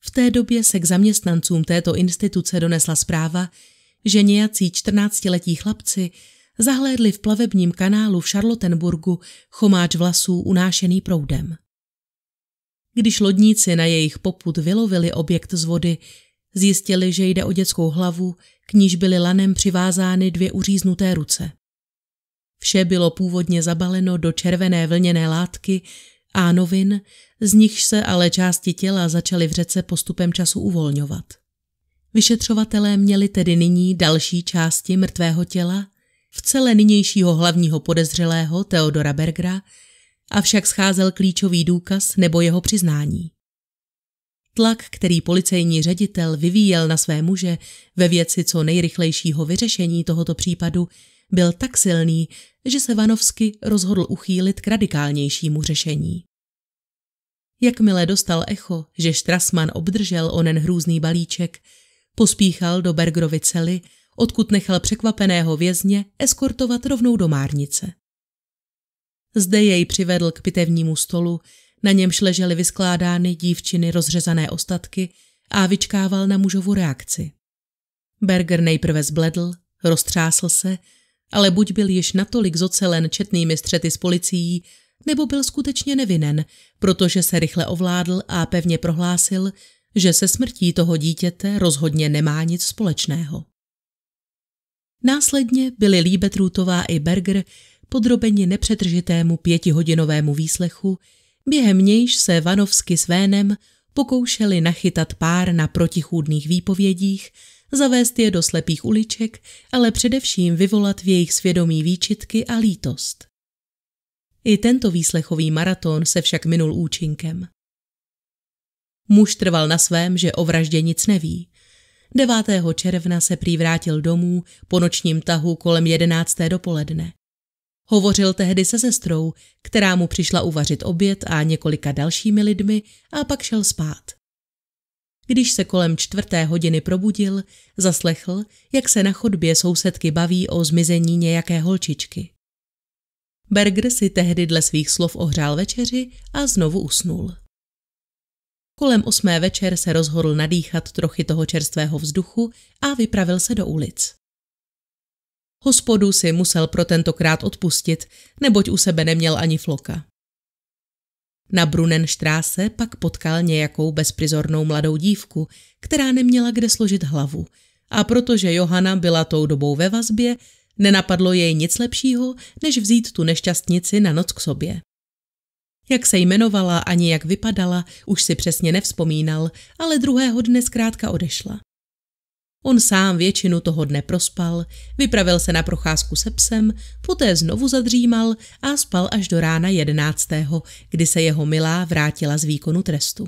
V té době se k zaměstnancům této instituce donesla zpráva, že nějací 14-letí chlapci zahlédli v plavebním kanálu v Charlottenburgu chomáč vlasů unášený proudem. Když lodníci na jejich poput vylovili objekt z vody, Zjistili, že jde o dětskou hlavu, k níž byly lanem přivázány dvě uříznuté ruce. Vše bylo původně zabaleno do červené vlněné látky a novin, z nichž se ale části těla začaly v řece postupem času uvolňovat. Vyšetřovatelé měli tedy nyní další části mrtvého těla v celé nynějšího hlavního podezřelého Teodora Bergera, avšak scházel klíčový důkaz nebo jeho přiznání. Tlak, který policejní ředitel vyvíjel na své muže ve věci co nejrychlejšího vyřešení tohoto případu, byl tak silný, že se Vanovsky rozhodl uchýlit k radikálnějšímu řešení. Jakmile dostal echo, že Strasman obdržel onen hrůzný balíček, pospíchal do Bergrovy cely, odkud nechal překvapeného vězně eskortovat rovnou do márnice. Zde jej přivedl k pitevnímu stolu, na němž ležely vyskládány dívčiny rozřezané ostatky a vyčkával na mužovu reakci. Berger nejprve zbledl, roztřásl se, ale buď byl již natolik zocelen četnými střety s policií, nebo byl skutečně nevinen, protože se rychle ovládl a pevně prohlásil, že se smrtí toho dítěte rozhodně nemá nic společného. Následně byli Líbetrůtová i Berger podrobeni nepřetržitému pětihodinovému výslechu, během nějž se Vanovsky s Vénem pokoušeli nachytat pár na protichůdných výpovědích, zavést je do slepých uliček, ale především vyvolat v jejich svědomí výčitky a lítost. I tento výslechový maraton se však minul účinkem. Muž trval na svém, že o vraždě nic neví. 9. června se přivrátil domů po nočním tahu kolem 11. dopoledne. Hovořil tehdy se sestrou, která mu přišla uvařit oběd a několika dalšími lidmi a pak šel spát. Když se kolem čtvrté hodiny probudil, zaslechl, jak se na chodbě sousedky baví o zmizení nějaké holčičky. Berger si tehdy dle svých slov ohřál večeři a znovu usnul. Kolem osmé večer se rozhodl nadýchat trochy toho čerstvého vzduchu a vypravil se do ulic. Hospodu si musel pro tentokrát odpustit, neboť u sebe neměl ani floka. Na Brunenstráse pak potkal nějakou bezprizornou mladou dívku, která neměla kde složit hlavu a protože Johana byla tou dobou ve vazbě, nenapadlo jej nic lepšího, než vzít tu nešťastnici na noc k sobě. Jak se jmenovala ani jak vypadala, už si přesně nevzpomínal, ale druhého dne zkrátka odešla. On sám většinu toho dne prospal, vypravil se na procházku se psem, poté znovu zadřímal a spal až do rána jedenáctého, kdy se jeho milá vrátila z výkonu trestu.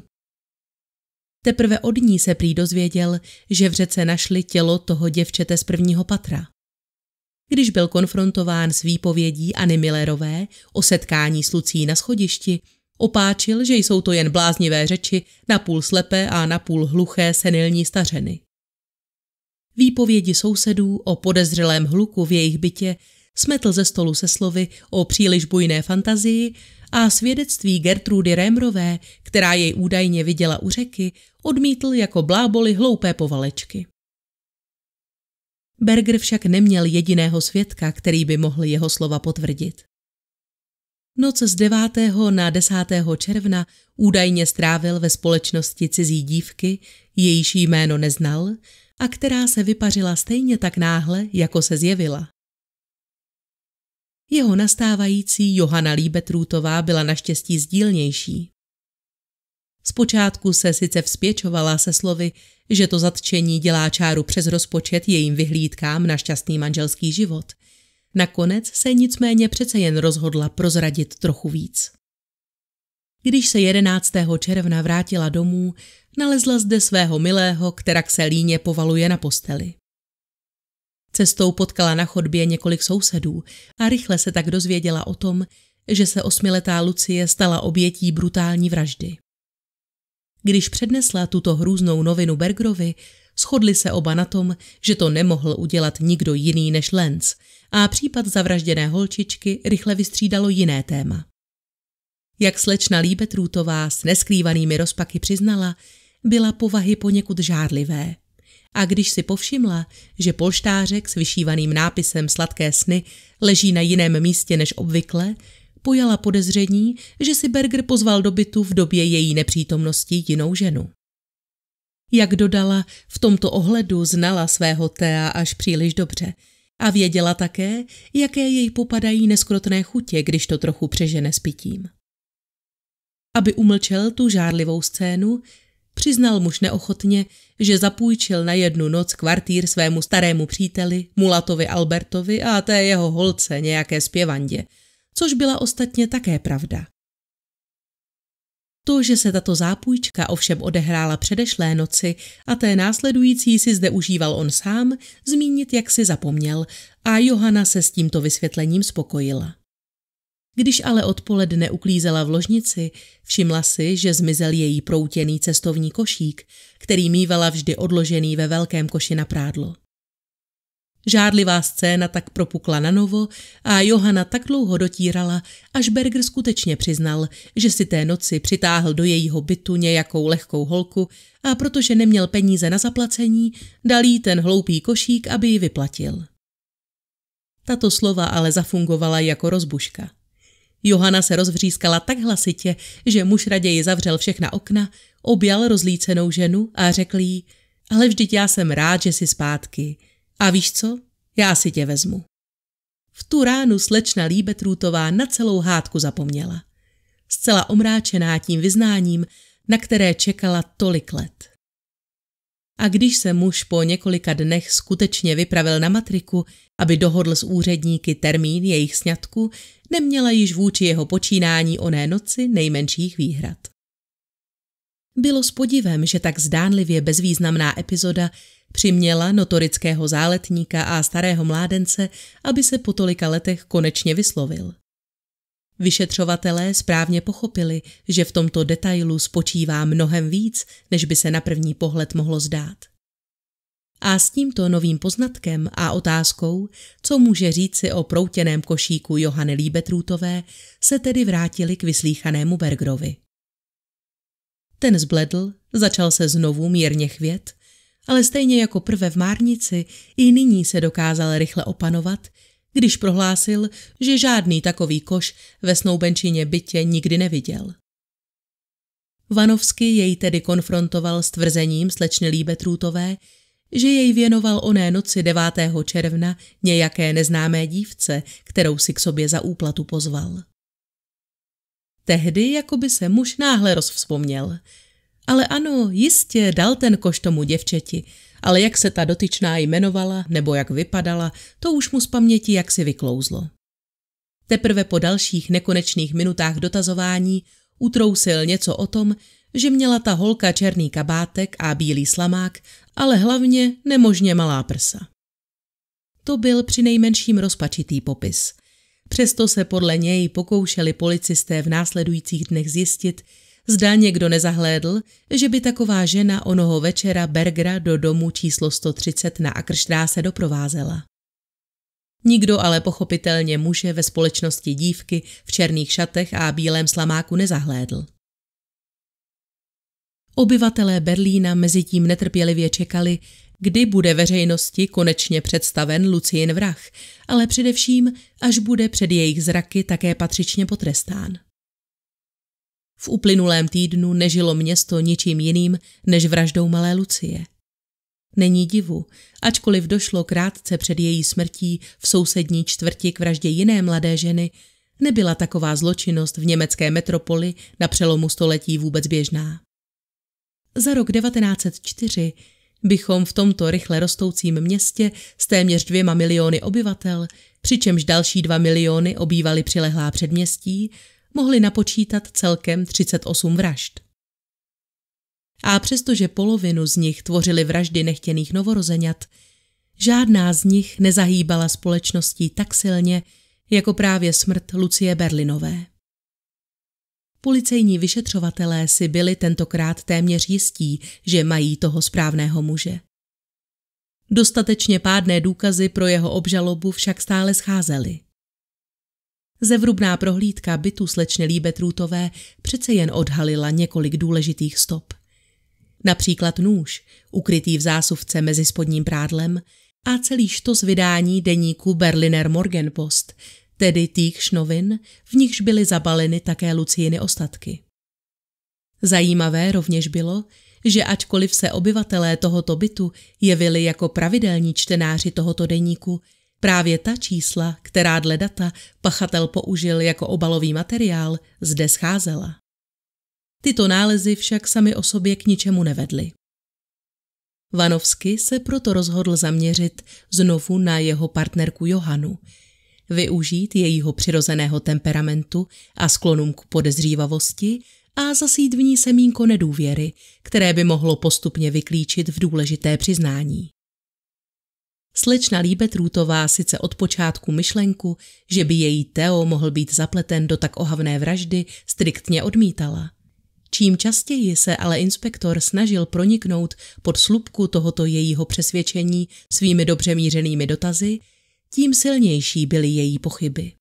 Teprve od ní se prý dozvěděl, že v řece našli tělo toho děvčete z prvního patra. Když byl konfrontován s výpovědí Anny Millerové o setkání s Lucí na schodišti, opáčil, že jsou to jen bláznivé řeči, půl slepé a na půl hluché senilní stařeny. Výpovědi sousedů o podezřelém hluku v jejich bytě smetl ze stolu se slovy o příliš bujné fantazii a svědectví Gertrudy Rémrové, která jej údajně viděla u řeky, odmítl jako bláboli hloupé povalečky. Berger však neměl jediného svědka, který by mohl jeho slova potvrdit. Noc z 9. na 10. června údajně strávil ve společnosti cizí dívky, jejíž jméno neznal, a která se vypařila stejně tak náhle, jako se zjevila. Jeho nastávající Johana Líbetrůtová byla naštěstí sdílnější. Zpočátku se sice vzpěčovala se slovy, že to zatčení dělá čáru přes rozpočet jejím vyhlídkám na šťastný manželský život. Nakonec se nicméně přece jen rozhodla prozradit trochu víc. Když se 11. června vrátila domů, nalezla zde svého milého, která se líně povaluje na posteli. Cestou potkala na chodbě několik sousedů a rychle se tak dozvěděla o tom, že se osmiletá Lucie stala obětí brutální vraždy. Když přednesla tuto hrůznou novinu Bergrovi, shodli se oba na tom, že to nemohl udělat nikdo jiný než Lenz a případ zavražděné holčičky rychle vystřídalo jiné téma. Jak slečna Líbetrůtová s neskrývanými rozpaky přiznala, byla povahy poněkud žárlivé. A když si povšimla, že polštářek s vyšívaným nápisem Sladké sny leží na jiném místě než obvykle, pojala podezření, že si Berger pozval do bytu v době její nepřítomnosti jinou ženu. Jak dodala, v tomto ohledu znala svého Téa až příliš dobře a věděla také, jaké jej popadají neskrotné chutě, když to trochu přežene s pitím. Aby umlčel tu žárlivou scénu, Přiznal muž neochotně, že zapůjčil na jednu noc kvartír svému starému příteli, Mulatovi Albertovi a té jeho holce nějaké zpěvandě, což byla ostatně také pravda. To, že se tato zápůjčka ovšem odehrála předešlé noci a té následující si zde užíval on sám, zmínit jak si zapomněl a Johana se s tímto vysvětlením spokojila. Když ale odpoledne uklízela v ložnici, všimla si, že zmizel její proutěný cestovní košík, který mývala vždy odložený ve velkém koši na prádlo. Žádlivá scéna tak propukla na novo a Johana tak dlouho dotírala, až Berger skutečně přiznal, že si té noci přitáhl do jejího bytu nějakou lehkou holku a protože neměl peníze na zaplacení, dal jí ten hloupý košík, aby ji vyplatil. Tato slova ale zafungovala jako rozbuška. Johana se rozvřískala tak hlasitě, že muž raději zavřel všechna okna, objal rozlícenou ženu a řekl jí, ale vždyť já jsem rád, že jsi zpátky. A víš co? Já si tě vezmu. V tu ránu slečna Líbetrůtová na celou hádku zapomněla. Zcela omráčená tím vyznáním, na které čekala tolik let a když se muž po několika dnech skutečně vypravil na matriku, aby dohodl s úředníky termín jejich sňatku, neměla již vůči jeho počínání oné noci nejmenších výhrad. Bylo s podivem, že tak zdánlivě bezvýznamná epizoda přiměla notorického záletníka a starého mládence, aby se po tolika letech konečně vyslovil. Vyšetřovatelé správně pochopili, že v tomto detailu spočívá mnohem víc, než by se na první pohled mohlo zdát. A s tímto novým poznatkem a otázkou, co může říci o proutěném košíku Johany Líbetrůtové, se tedy vrátili k vyslíchanému Bergrovi. Ten zbledl, začal se znovu mírně chvět, ale stejně jako prve v márnici, i nyní se dokázal rychle opanovat – když prohlásil, že žádný takový koš ve snoubenčině bytě nikdy neviděl. Vanovsky jej tedy konfrontoval s tvrzením slečny Líbetrůtové, že jej věnoval oné noci 9. června nějaké neznámé dívce, kterou si k sobě za úplatu pozval. Tehdy jako by se muž náhle rozvzpomněl. Ale ano, jistě dal ten koš tomu děvčeti – ale jak se ta dotyčná jmenovala nebo jak vypadala, to už mu z paměti jaksi vyklouzlo. Teprve po dalších nekonečných minutách dotazování utrousil něco o tom, že měla ta holka černý kabátek a bílý slamák, ale hlavně nemožně malá prsa. To byl při nejmenším rozpačitý popis. Přesto se podle něj pokoušeli policisté v následujících dnech zjistit, Zda někdo nezahlédl, že by taková žena onoho večera Bergera do domu číslo 130 na Akrštráse doprovázela. Nikdo ale pochopitelně muže ve společnosti dívky v černých šatech a bílém slamáku nezahlédl. Obyvatelé Berlína mezi tím netrpělivě čekali, kdy bude veřejnosti konečně představen Lucien Vrach, ale především, až bude před jejich zraky také patřičně potrestán. V uplynulém týdnu nežilo město ničím jiným než vraždou malé Lucie. Není divu, ačkoliv došlo krátce před její smrtí v sousední čtvrti k vraždě jiné mladé ženy, nebyla taková zločinnost v německé metropoli na přelomu století vůbec běžná. Za rok 1904 bychom v tomto rychle rostoucím městě s téměř dvěma miliony obyvatel, přičemž další dva miliony obývali přilehlá předměstí, mohli napočítat celkem 38 vražd. A přestože polovinu z nich tvořily vraždy nechtěných novorozenat, žádná z nich nezahýbala společností tak silně, jako právě smrt Lucie Berlinové. Policejní vyšetřovatelé si byli tentokrát téměř jistí, že mají toho správného muže. Dostatečně pádné důkazy pro jeho obžalobu však stále scházely. Zevrubná prohlídka bytu slečny Líbetrůtové přece jen odhalila několik důležitých stop. Například nůž, ukrytý v zásuvce mezi spodním prádlem a celý štos vydání deníku Berliner Morgenpost, tedy týchž novin, v nichž byly zabaleny také Luciiny ostatky. Zajímavé rovněž bylo, že ačkoliv se obyvatelé tohoto bytu jevili jako pravidelní čtenáři tohoto deníku, Právě ta čísla, která dle data pachatel použil jako obalový materiál, zde scházela. Tyto nálezy však sami o sobě k ničemu nevedly. Vanovsky se proto rozhodl zaměřit znovu na jeho partnerku Johanu, využít jejího přirozeného temperamentu a sklonům k podezřívavosti a zasít v ní semínko nedůvěry, které by mohlo postupně vyklíčit v důležité přiznání. Slečna Líbetrůtová sice od počátku myšlenku, že by její Teo mohl být zapleten do tak ohavné vraždy, striktně odmítala. Čím častěji se ale inspektor snažil proniknout pod slupku tohoto jejího přesvědčení svými dobře mířenými dotazy, tím silnější byly její pochyby.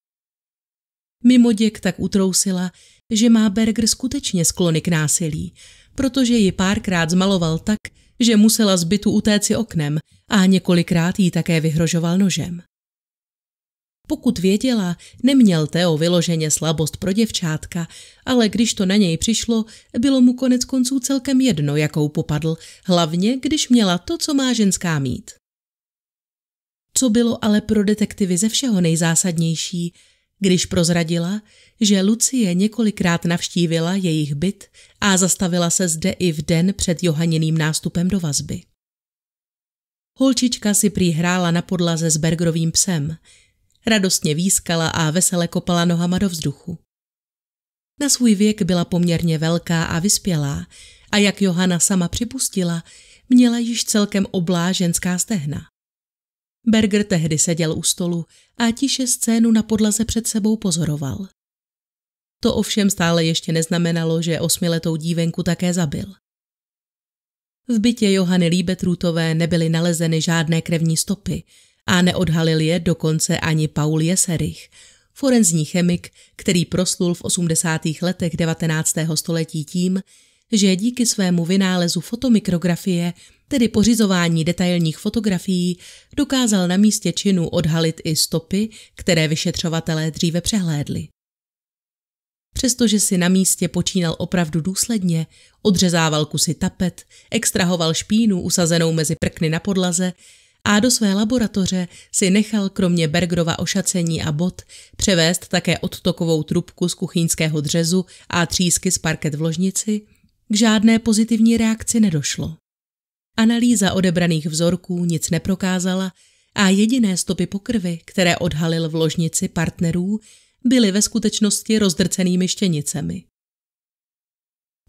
Mimo děk tak utrousila, že má Berger skutečně sklony k násilí, protože ji párkrát zmaloval tak, že musela z bytu utéci oknem – a několikrát jí také vyhrožoval nožem. Pokud věděla, neměl Teo vyloženě slabost pro děvčátka, ale když to na něj přišlo, bylo mu konec konců celkem jedno, jakou popadl, hlavně když měla to, co má ženská mít. Co bylo ale pro detektivy ze všeho nejzásadnější, když prozradila, že Lucie několikrát navštívila jejich byt a zastavila se zde i v den před Johaniným nástupem do vazby. Holčička si přihrála na podlaze s Bergrovým psem. Radostně výskala a vesele kopala nohama do vzduchu. Na svůj věk byla poměrně velká a vyspělá a jak Johana sama připustila, měla již celkem oblá ženská stehna. Berger tehdy seděl u stolu a tiše scénu na podlaze před sebou pozoroval. To ovšem stále ještě neznamenalo, že osmiletou dívenku také zabil. V bytě Johany Líbetrutové nebyly nalezeny žádné krevní stopy a neodhalil je dokonce ani Paul Jeserich, forenzní chemik, který proslul v 80. letech 19. století tím, že díky svému vynálezu fotomikrografie, tedy pořizování detailních fotografií, dokázal na místě činu odhalit i stopy, které vyšetřovatelé dříve přehlédli. Přestože si na místě počínal opravdu důsledně, odřezával kusy tapet, extrahoval špínu usazenou mezi prkny na podlaze a do své laboratoře si nechal kromě Bergrova ošacení a bot převést také odtokovou trubku z kuchyňského dřezu a třísky z parket v ložnici, k žádné pozitivní reakci nedošlo. Analýza odebraných vzorků nic neprokázala a jediné stopy pokrvy, které odhalil v ložnici partnerů, byly ve skutečnosti rozdrcenými štěnicemi.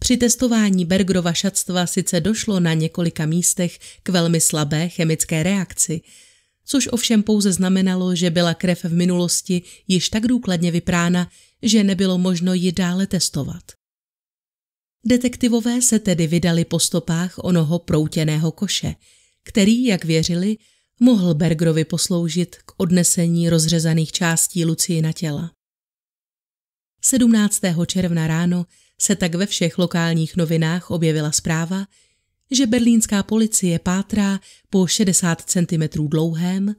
Při testování Bergrova šatstva sice došlo na několika místech k velmi slabé chemické reakci, což ovšem pouze znamenalo, že byla krev v minulosti již tak důkladně vyprána, že nebylo možno ji dále testovat. Detektivové se tedy vydali po stopách onoho proutěného koše, který, jak věřili, mohl Bergrovi posloužit k odnesení rozřezaných částí Lucii na těla. 17. června ráno se tak ve všech lokálních novinách objevila zpráva, že berlínská policie pátrá po 60 cm dlouhém,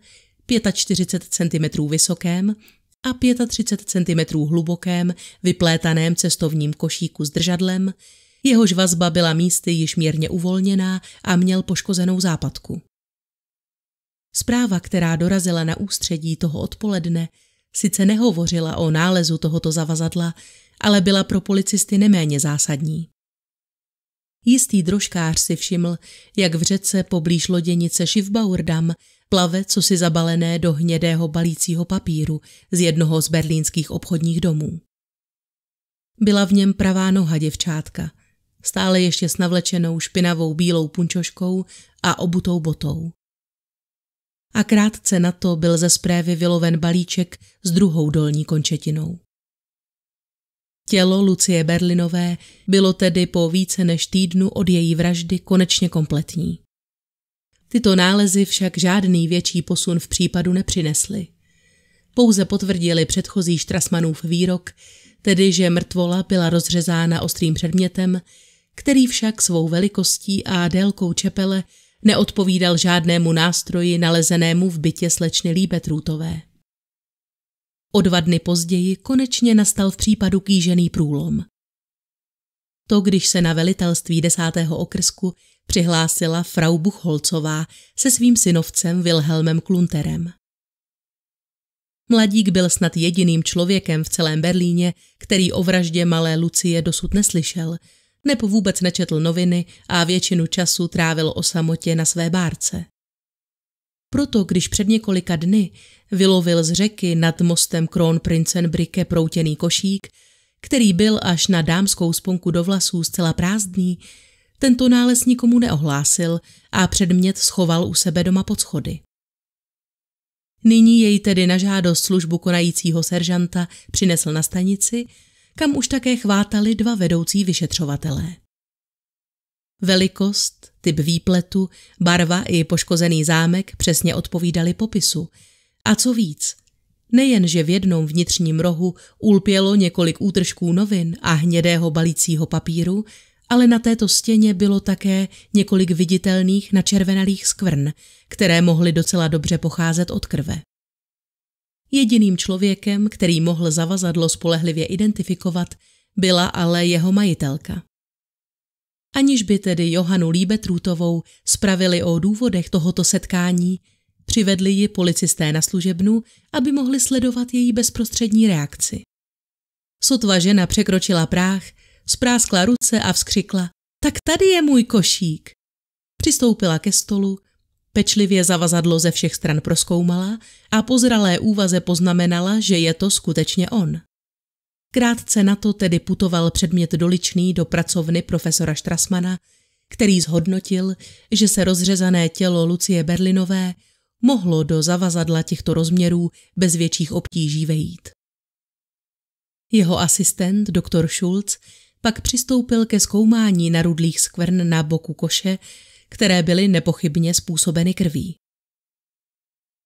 45 cm vysokém a 35 cm hlubokém vyplétaném cestovním košíku s držadlem, jehož vazba byla místy již mírně uvolněná a měl poškozenou západku. Zpráva, která dorazila na ústředí toho odpoledne, Sice nehovořila o nálezu tohoto zavazadla, ale byla pro policisty neméně zásadní. Jistý drožkář si všiml, jak v řece poblíž loděnice Schiffbauerdam plave co si zabalené do hnědého balícího papíru z jednoho z berlínských obchodních domů. Byla v něm pravá noha děvčátka, stále ještě s navlečenou špinavou bílou punčoškou a obutou botou a krátce na to byl ze zprávy vyloven balíček s druhou dolní končetinou. Tělo Lucie Berlinové bylo tedy po více než týdnu od její vraždy konečně kompletní. Tyto nálezy však žádný větší posun v případu nepřinesly. Pouze potvrdili předchozí Štrasmanův výrok, tedy že mrtvola byla rozřezána ostrým předmětem, který však svou velikostí a délkou čepele neodpovídal žádnému nástroji nalezenému v bytě slečny Líbetrůtové. O dva dny později konečně nastal v případu kýžený průlom. To, když se na velitelství desátého okrsku přihlásila frau Buchholcová se svým synovcem Wilhelmem Klunterem. Mladík byl snad jediným člověkem v celém Berlíně, který o vraždě malé Lucie dosud neslyšel – nebo vůbec nečetl noviny a většinu času trávil o samotě na své bárce. Proto, když před několika dny vylovil z řeky nad mostem Kronprinzenbricke proutěný košík, který byl až na dámskou sponku do vlasů zcela prázdný, tento nález nikomu neohlásil a předmět schoval u sebe doma pod schody. Nyní jej tedy na žádost službu konajícího seržanta přinesl na stanici – kam už také chvátali dva vedoucí vyšetřovatelé. Velikost, typ výpletu, barva i poškozený zámek přesně odpovídali popisu. A co víc, nejenže v jednom vnitřním rohu ulpělo několik útržků novin a hnědého balícího papíru, ale na této stěně bylo také několik viditelných načervenalých skvrn, které mohly docela dobře pocházet od krve. Jediným člověkem, který mohl zavazadlo spolehlivě identifikovat, byla ale jeho majitelka. Aniž by tedy Johanu Líbetrůtovou spravili o důvodech tohoto setkání, přivedli ji policisté na služebnu, aby mohli sledovat její bezprostřední reakci. Sotva žena překročila práh, spráskla ruce a vzkřikla Tak tady je můj košík! Přistoupila ke stolu, Pečlivě zavazadlo ze všech stran proskoumala a po zralé úvaze poznamenala, že je to skutečně on. Krátce na to tedy putoval předmět doličný do pracovny profesora Štrasmana, který zhodnotil, že se rozřezané tělo Lucie Berlinové mohlo do zavazadla těchto rozměrů bez větších obtíží vejít. Jeho asistent, doktor Schulz, pak přistoupil ke zkoumání narudlých skvrn na boku koše které byly nepochybně způsobeny krví.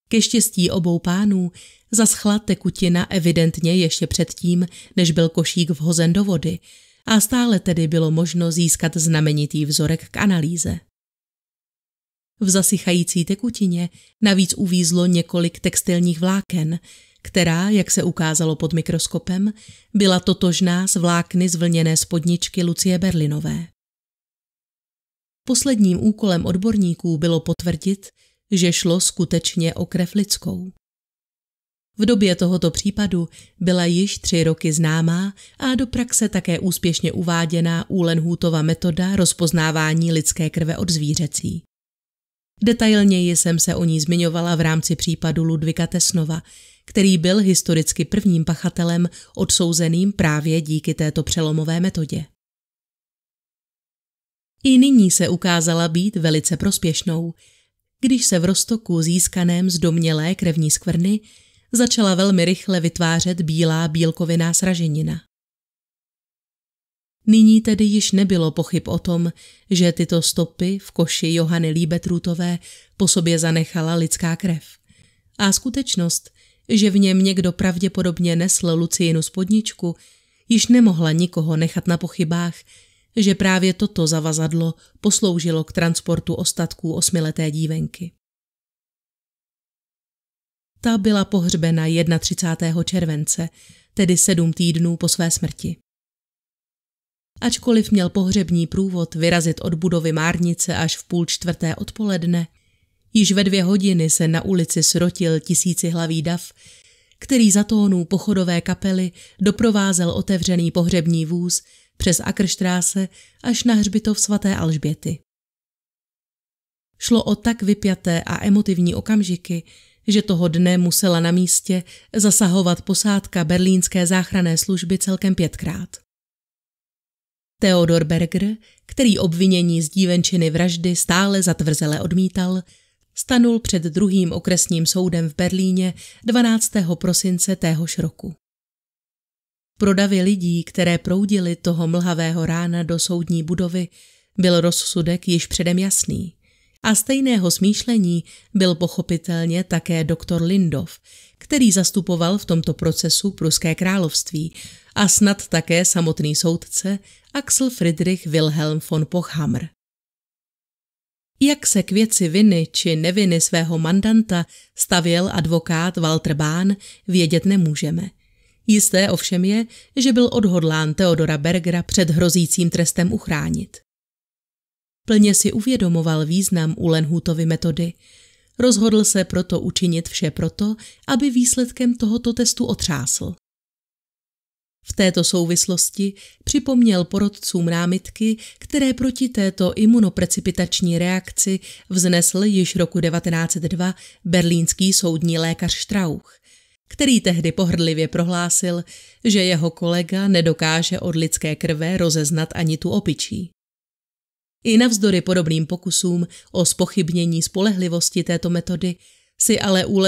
Ke štěstí obou pánů zaschla tekutina evidentně ještě předtím, než byl košík vhozen do vody a stále tedy bylo možno získat znamenitý vzorek k analýze. V zasychající tekutině navíc uvízlo několik textilních vláken, která, jak se ukázalo pod mikroskopem, byla totožná s vlákny zvlněné spodničky Lucie Berlinové. Posledním úkolem odborníků bylo potvrdit, že šlo skutečně o krev lidskou. V době tohoto případu byla již tři roky známá a do praxe také úspěšně uváděná Úlenhůtova metoda rozpoznávání lidské krve od zvířecí. Detailněji jsem se o ní zmiňovala v rámci případu Ludvika Tesnova, který byl historicky prvním pachatelem odsouzeným právě díky této přelomové metodě. I nyní se ukázala být velice prospěšnou, když se v roztoku získaném z domělé krevní skvrny začala velmi rychle vytvářet bílá bílkoviná sraženina. Nyní tedy již nebylo pochyb o tom, že tyto stopy v koši Johany Líbetrutové po sobě zanechala lidská krev. A skutečnost, že v něm někdo pravděpodobně nesl Lucienu spodničku, již nemohla nikoho nechat na pochybách, že právě toto zavazadlo posloužilo k transportu ostatků osmileté dívenky. Ta byla pohřbena 31. července, tedy sedm týdnů po své smrti. Ačkoliv měl pohřební průvod vyrazit od budovy Márnice až v půl čtvrté odpoledne, již ve dvě hodiny se na ulici srotil hlavý dav, který za tónů pochodové kapely doprovázel otevřený pohřební vůz přes Akrštráse až na hřbitov svaté Alžběty. Šlo o tak vypjaté a emotivní okamžiky, že toho dne musela na místě zasahovat posádka berlínské záchranné služby celkem pětkrát. Theodor Berger, který obvinění z dívenčiny vraždy stále zatvrzele odmítal, stanul před druhým okresním soudem v Berlíně 12. prosince téhož roku. Prodavy lidí, které proudili toho mlhavého rána do soudní budovy, byl rozsudek již předem jasný. A stejného smýšlení byl pochopitelně také doktor Lindov, který zastupoval v tomto procesu pruské království a snad také samotný soudce Axel Friedrich Wilhelm von Pochhammer. Jak se k věci viny či neviny svého mandanta stavěl advokát Walter Bahn, vědět nemůžeme. Jisté ovšem je, že byl odhodlán Teodora Bergera před hrozícím trestem uchránit. Plně si uvědomoval význam Lenhutovy metody. Rozhodl se proto učinit vše proto, aby výsledkem tohoto testu otřásl. V této souvislosti připomněl porodcům námitky, které proti této imunoprecipitační reakci vznesl již roku 1902 berlínský soudní lékař Strauch – který tehdy pohrdlivě prohlásil, že jeho kolega nedokáže od lidské krve rozeznat ani tu opičí. I navzdory podobným pokusům o spochybnění spolehlivosti této metody si ale u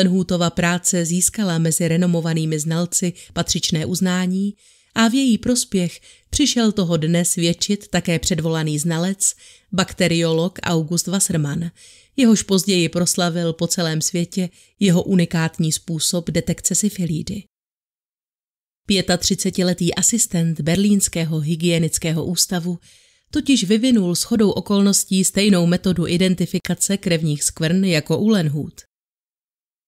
práce získala mezi renomovanými znalci patřičné uznání a v její prospěch přišel toho dne svědčit také předvolaný znalec, bakteriolog August Wasserman, jehož později proslavil po celém světě jeho unikátní způsob detekce syfilídy. 35-letý asistent berlínského hygienického ústavu totiž vyvinul shodou okolností stejnou metodu identifikace krevních skvrn jako u Lenhut.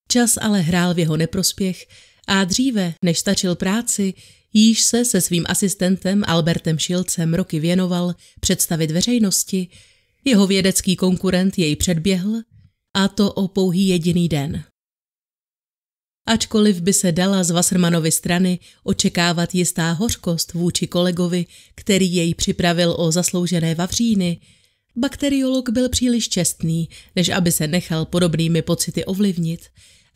Čas ale hrál v jeho neprospěch a dříve, než stačil práci, již se se svým asistentem Albertem Šilcem roky věnoval představit veřejnosti, jeho vědecký konkurent jej předběhl, a to o pouhý jediný den. Ačkoliv by se dala z Wassermanovy strany očekávat jistá hořkost vůči kolegovi, který jej připravil o zasloužené vavříny, bakteriolog byl příliš čestný, než aby se nechal podobnými pocity ovlivnit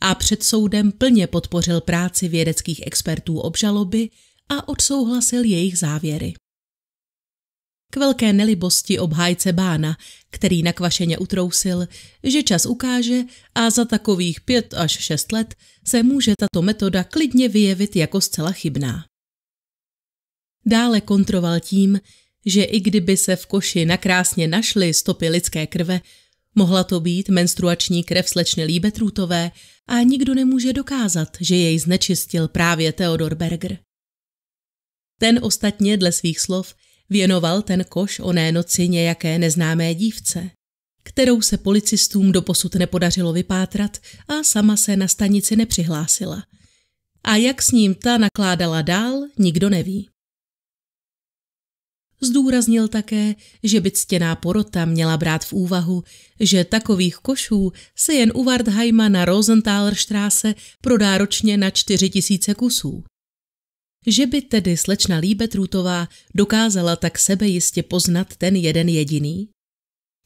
a před soudem plně podpořil práci vědeckých expertů obžaloby a odsouhlasil jejich závěry k velké nelibosti obhájce Bána, který na utrousil, že čas ukáže a za takových pět až šest let se může tato metoda klidně vyjevit jako zcela chybná. Dále kontroval tím, že i kdyby se v koši nakrásně našly stopy lidské krve, mohla to být menstruační krev slečny Líbetrutové a nikdo nemůže dokázat, že jej znečistil právě Theodor Berger. Ten ostatně dle svých slov Věnoval ten koš oné noci nějaké neznámé dívce, kterou se policistům doposud nepodařilo vypátrat a sama se na stanici nepřihlásila. A jak s ním ta nakládala dál, nikdo neví. Zdůraznil také, že by ctěná porota měla brát v úvahu, že takových košů se jen u Wardheima na Rosenthalerstraße prodá ročně na 4000 kusů že by tedy slečna Líbetrutová dokázala tak sebejistě poznat ten jeden jediný?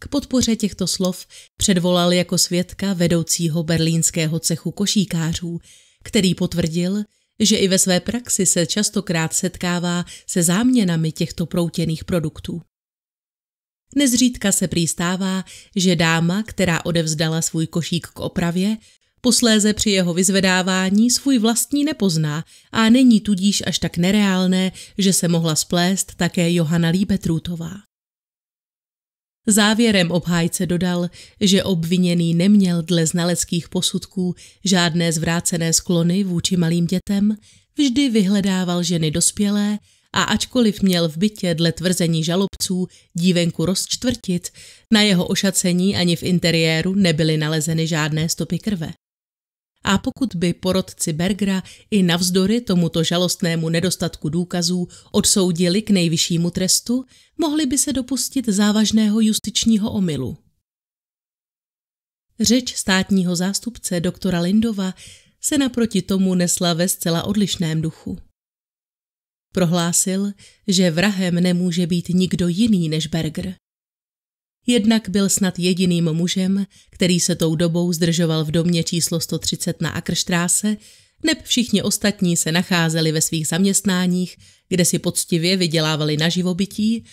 K podpoře těchto slov předvolal jako svědka vedoucího berlínského cechu košíkářů, který potvrdil, že i ve své praxi se častokrát setkává se záměnami těchto proutěných produktů. Nezřídka se přistává, že dáma, která odevzdala svůj košík k opravě, Posléze při jeho vyzvedávání svůj vlastní nepozná a není tudíž až tak nereálné, že se mohla splést také Johana Líbetrutová. Závěrem obhájce dodal, že obviněný neměl dle znaleckých posudků žádné zvrácené sklony vůči malým dětem, vždy vyhledával ženy dospělé a ačkoliv měl v bytě dle tvrzení žalobců dívenku rozčtvrtit, na jeho ošacení ani v interiéru nebyly nalezeny žádné stopy krve. A pokud by porodci Bergera i navzdory tomuto žalostnému nedostatku důkazů odsoudili k nejvyššímu trestu, mohli by se dopustit závažného justičního omylu. Řeč státního zástupce doktora Lindova se naproti tomu nesla ve zcela odlišném duchu. Prohlásil, že vrahem nemůže být nikdo jiný než Berger Jednak byl snad jediným mužem, který se tou dobou zdržoval v domě číslo 130 na Akrštráse, neb všichni ostatní se nacházeli ve svých zaměstnáních, kde si poctivě vydělávali na živobytí,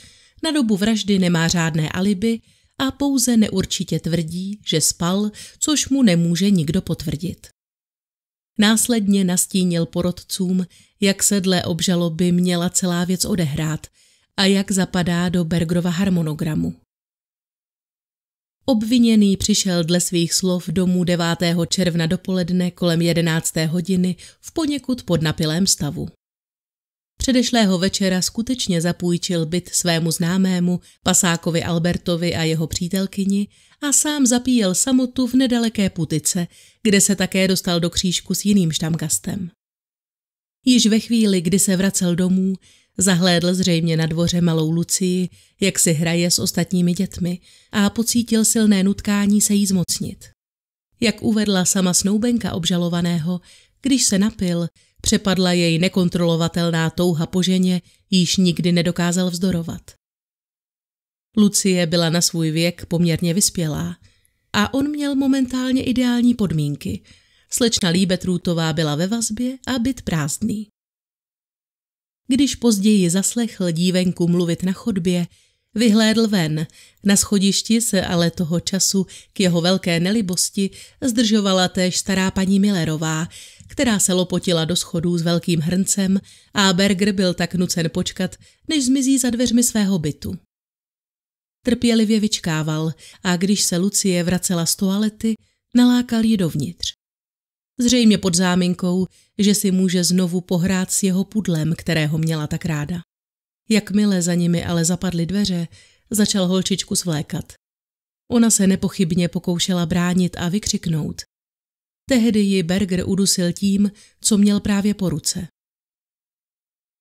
na dobu vraždy nemá řádné alibi a pouze neurčitě tvrdí, že spal, což mu nemůže nikdo potvrdit. Následně nastínil porodcům, jak se dle obžaloby měla celá věc odehrát a jak zapadá do Bergrova harmonogramu. Obviněný přišel dle svých slov domů 9. června dopoledne kolem 11. hodiny v poněkud podnapilém stavu. Předešlého večera skutečně zapůjčil byt svému známému, pasákovi Albertovi a jeho přítelkyni a sám zapíjel samotu v nedaleké putice, kde se také dostal do křížku s jiným štamgastem. Již ve chvíli, kdy se vracel domů, Zahlédl zřejmě na dvoře malou Lucii, jak si hraje s ostatními dětmi a pocítil silné nutkání se jí zmocnit. Jak uvedla sama snoubenka obžalovaného, když se napil, přepadla jej nekontrolovatelná touha po ženě, již nikdy nedokázal vzdorovat. Lucie byla na svůj věk poměrně vyspělá a on měl momentálně ideální podmínky. Slečna Líbetrůtová byla ve vazbě a byt prázdný. Když později zaslechl dívenku mluvit na chodbě, vyhlédl ven. Na schodišti se ale toho času k jeho velké nelibosti zdržovala též stará paní Millerová, která se lopotila do schodů s velkým hrncem a Berger byl tak nucen počkat, než zmizí za dveřmi svého bytu. Trpělivě vyčkával a když se Lucie vracela z toalety, nalákal ji dovnitř. Zřejmě pod záminkou, že si může znovu pohrát s jeho pudlem, kterého měla tak ráda. Jakmile za nimi ale zapadly dveře, začal holčičku svlékat. Ona se nepochybně pokoušela bránit a vykřiknout. Tehdy ji Berger udusil tím, co měl právě po ruce.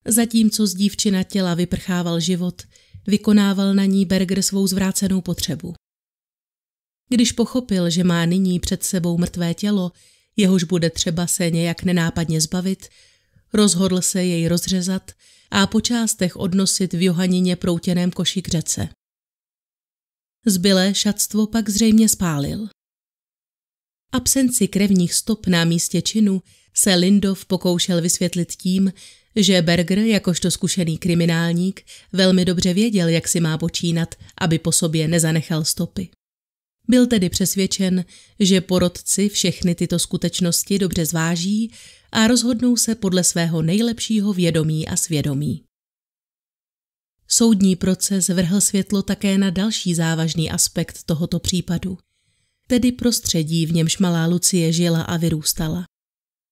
Zatímco z dívčina těla vyprchával život, vykonával na ní Berger svou zvrácenou potřebu. Když pochopil, že má nyní před sebou mrtvé tělo, jehož bude třeba se nějak nenápadně zbavit, rozhodl se jej rozřezat a po částech odnosit v Johanině proutěném koši k řece. Zbylé šatstvo pak zřejmě spálil. Absenci krevních stop na místě činu se Lindov pokoušel vysvětlit tím, že Berger, jakožto zkušený kriminálník, velmi dobře věděl, jak si má počínat, aby po sobě nezanechal stopy. Byl tedy přesvědčen, že porodci všechny tyto skutečnosti dobře zváží a rozhodnou se podle svého nejlepšího vědomí a svědomí. Soudní proces vrhl světlo také na další závažný aspekt tohoto případu, tedy prostředí, v němž malá Lucie žila a vyrůstala.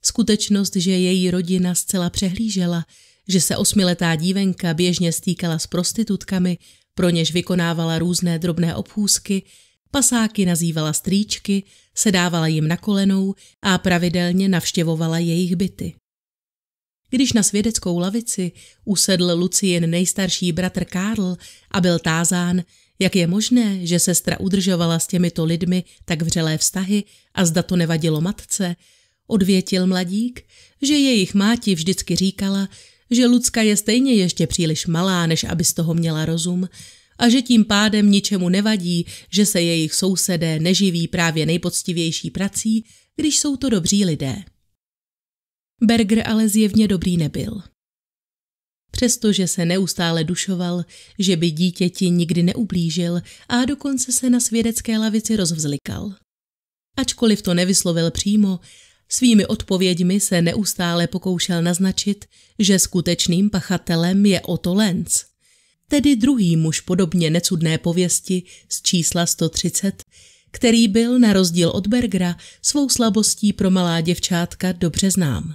Skutečnost, že její rodina zcela přehlížela, že se osmiletá dívenka běžně stýkala s prostitutkami, pro něž vykonávala různé drobné obchůzky pasáky nazývala strýčky, sedávala jim na kolenou a pravidelně navštěvovala jejich byty. Když na svědeckou lavici usedl Lucien nejstarší bratr Karl a byl tázán, jak je možné, že sestra udržovala s těmito lidmi tak vřelé vztahy a zda to nevadilo matce, odvětil mladík, že jejich máti vždycky říkala, že Lucka je stejně ještě příliš malá, než aby z toho měla rozum, a že tím pádem ničemu nevadí, že se jejich sousedé neživí právě nejpoctivější prací, když jsou to dobří lidé. Berger ale zjevně dobrý nebyl. Přestože se neustále dušoval, že by dítěti nikdy neublížil a dokonce se na svědecké lavici rozvzlikal. Ačkoliv to nevyslovil přímo, svými odpověďmi se neustále pokoušel naznačit, že skutečným pachatelem je Otto Lenz – tedy druhý muž podobně necudné pověsti z čísla 130, který byl, na rozdíl od Bergera, svou slabostí pro malá děvčátka dobře znám.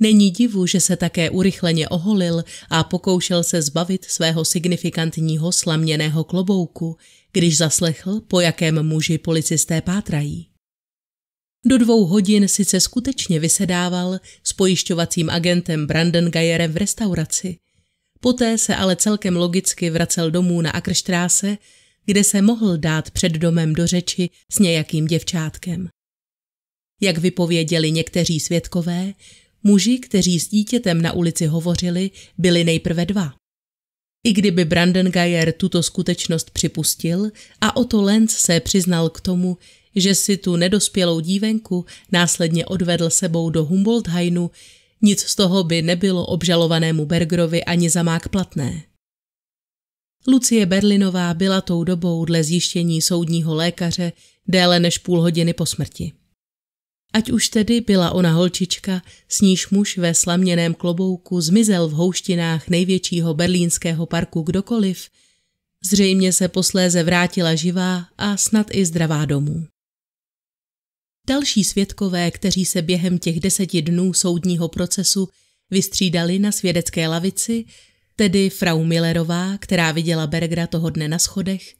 Není divu, že se také urychleně oholil a pokoušel se zbavit svého signifikantního slaměného klobouku, když zaslechl, po jakém muži policisté pátrají. Do dvou hodin sice skutečně vysedával s pojišťovacím agentem Brandon Gajerem v restauraci, Poté se ale celkem logicky vracel domů na Akrštráse, kde se mohl dát před domem do řeči s nějakým děvčátkem. Jak vypověděli někteří svědkové, muži, kteří s dítětem na ulici hovořili, byli nejprve dva. I kdyby Brandengeyer tuto skutečnost připustil a to Lenz se přiznal k tomu, že si tu nedospělou dívenku následně odvedl sebou do Humboldthainu, nic z toho by nebylo obžalovanému Bergerovi ani zamák platné. Lucie Berlinová byla tou dobou dle zjištění soudního lékaře déle než půl hodiny po smrti. Ať už tedy byla ona holčička, s níž muž ve slaměném klobouku zmizel v houštinách největšího berlínského parku kdokoliv, zřejmě se posléze vrátila živá a snad i zdravá domů. Další svědkové, kteří se během těch deseti dnů soudního procesu vystřídali na svědecké lavici, tedy frau Millerová, která viděla Bergera toho dne na schodech,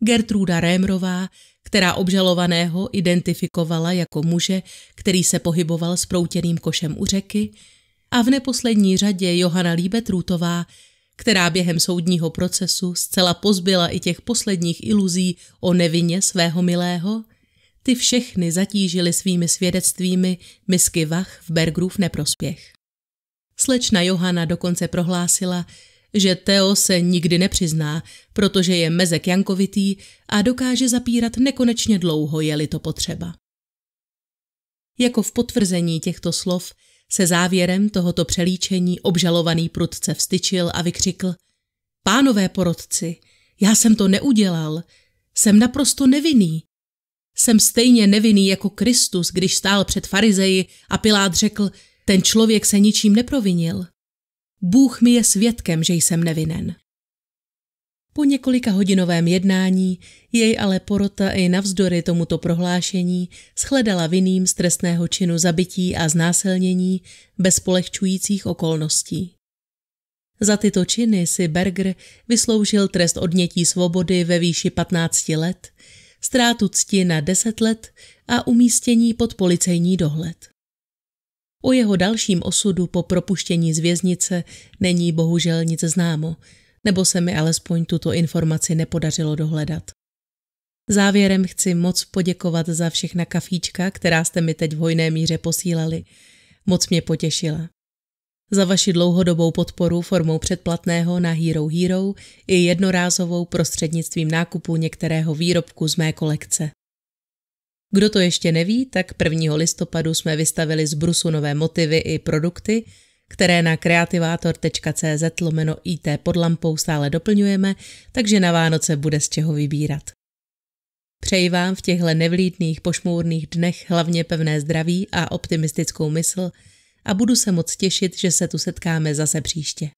Gertruda Rémrová, která obžalovaného identifikovala jako muže, který se pohyboval s proutěným košem u řeky, a v neposlední řadě Johana Líbetrutová, která během soudního procesu zcela pozbyla i těch posledních iluzí o nevině svého milého, ty všechny zatížili svými svědectvími misky vach v Bergrův neprospěch. Slečna Johana dokonce prohlásila, že Teo se nikdy nepřizná, protože je mezek jankovitý a dokáže zapírat nekonečně dlouho, je-li to potřeba. Jako v potvrzení těchto slov se závěrem tohoto přelíčení obžalovaný prudce vstyčil a vykřikl Pánové porodci, já jsem to neudělal, jsem naprosto nevinný, jsem stejně nevinný jako Kristus, když stál před farizeji a Pilát řekl, ten člověk se ničím neprovinil. Bůh mi je svědkem, že jsem nevinen. Po několika hodinovém jednání jej ale porota i navzdory tomuto prohlášení shledala vinným z trestného činu zabití a znásilnění bez polehčujících okolností. Za tyto činy si Berger vysloužil trest odnětí svobody ve výši 15 let – ztrátu cti na deset let a umístění pod policejní dohled. O jeho dalším osudu po propuštění z věznice není bohužel nic známo, nebo se mi alespoň tuto informaci nepodařilo dohledat. Závěrem chci moc poděkovat za všechna kafíčka, která jste mi teď v hojné míře posílali. Moc mě potěšila za vaši dlouhodobou podporu formou předplatného na Hero Hero i jednorázovou prostřednictvím nákupu některého výrobku z mé kolekce. Kdo to ještě neví, tak 1. listopadu jsme vystavili z Brusu nové motivy i produkty, které na kreativátor.cz lomeno IT pod lampou stále doplňujeme, takže na Vánoce bude z čeho vybírat. Přeji vám v těchto nevlídných pošmourných dnech hlavně pevné zdraví a optimistickou mysl, a budu se moc těšit, že se tu setkáme zase příště.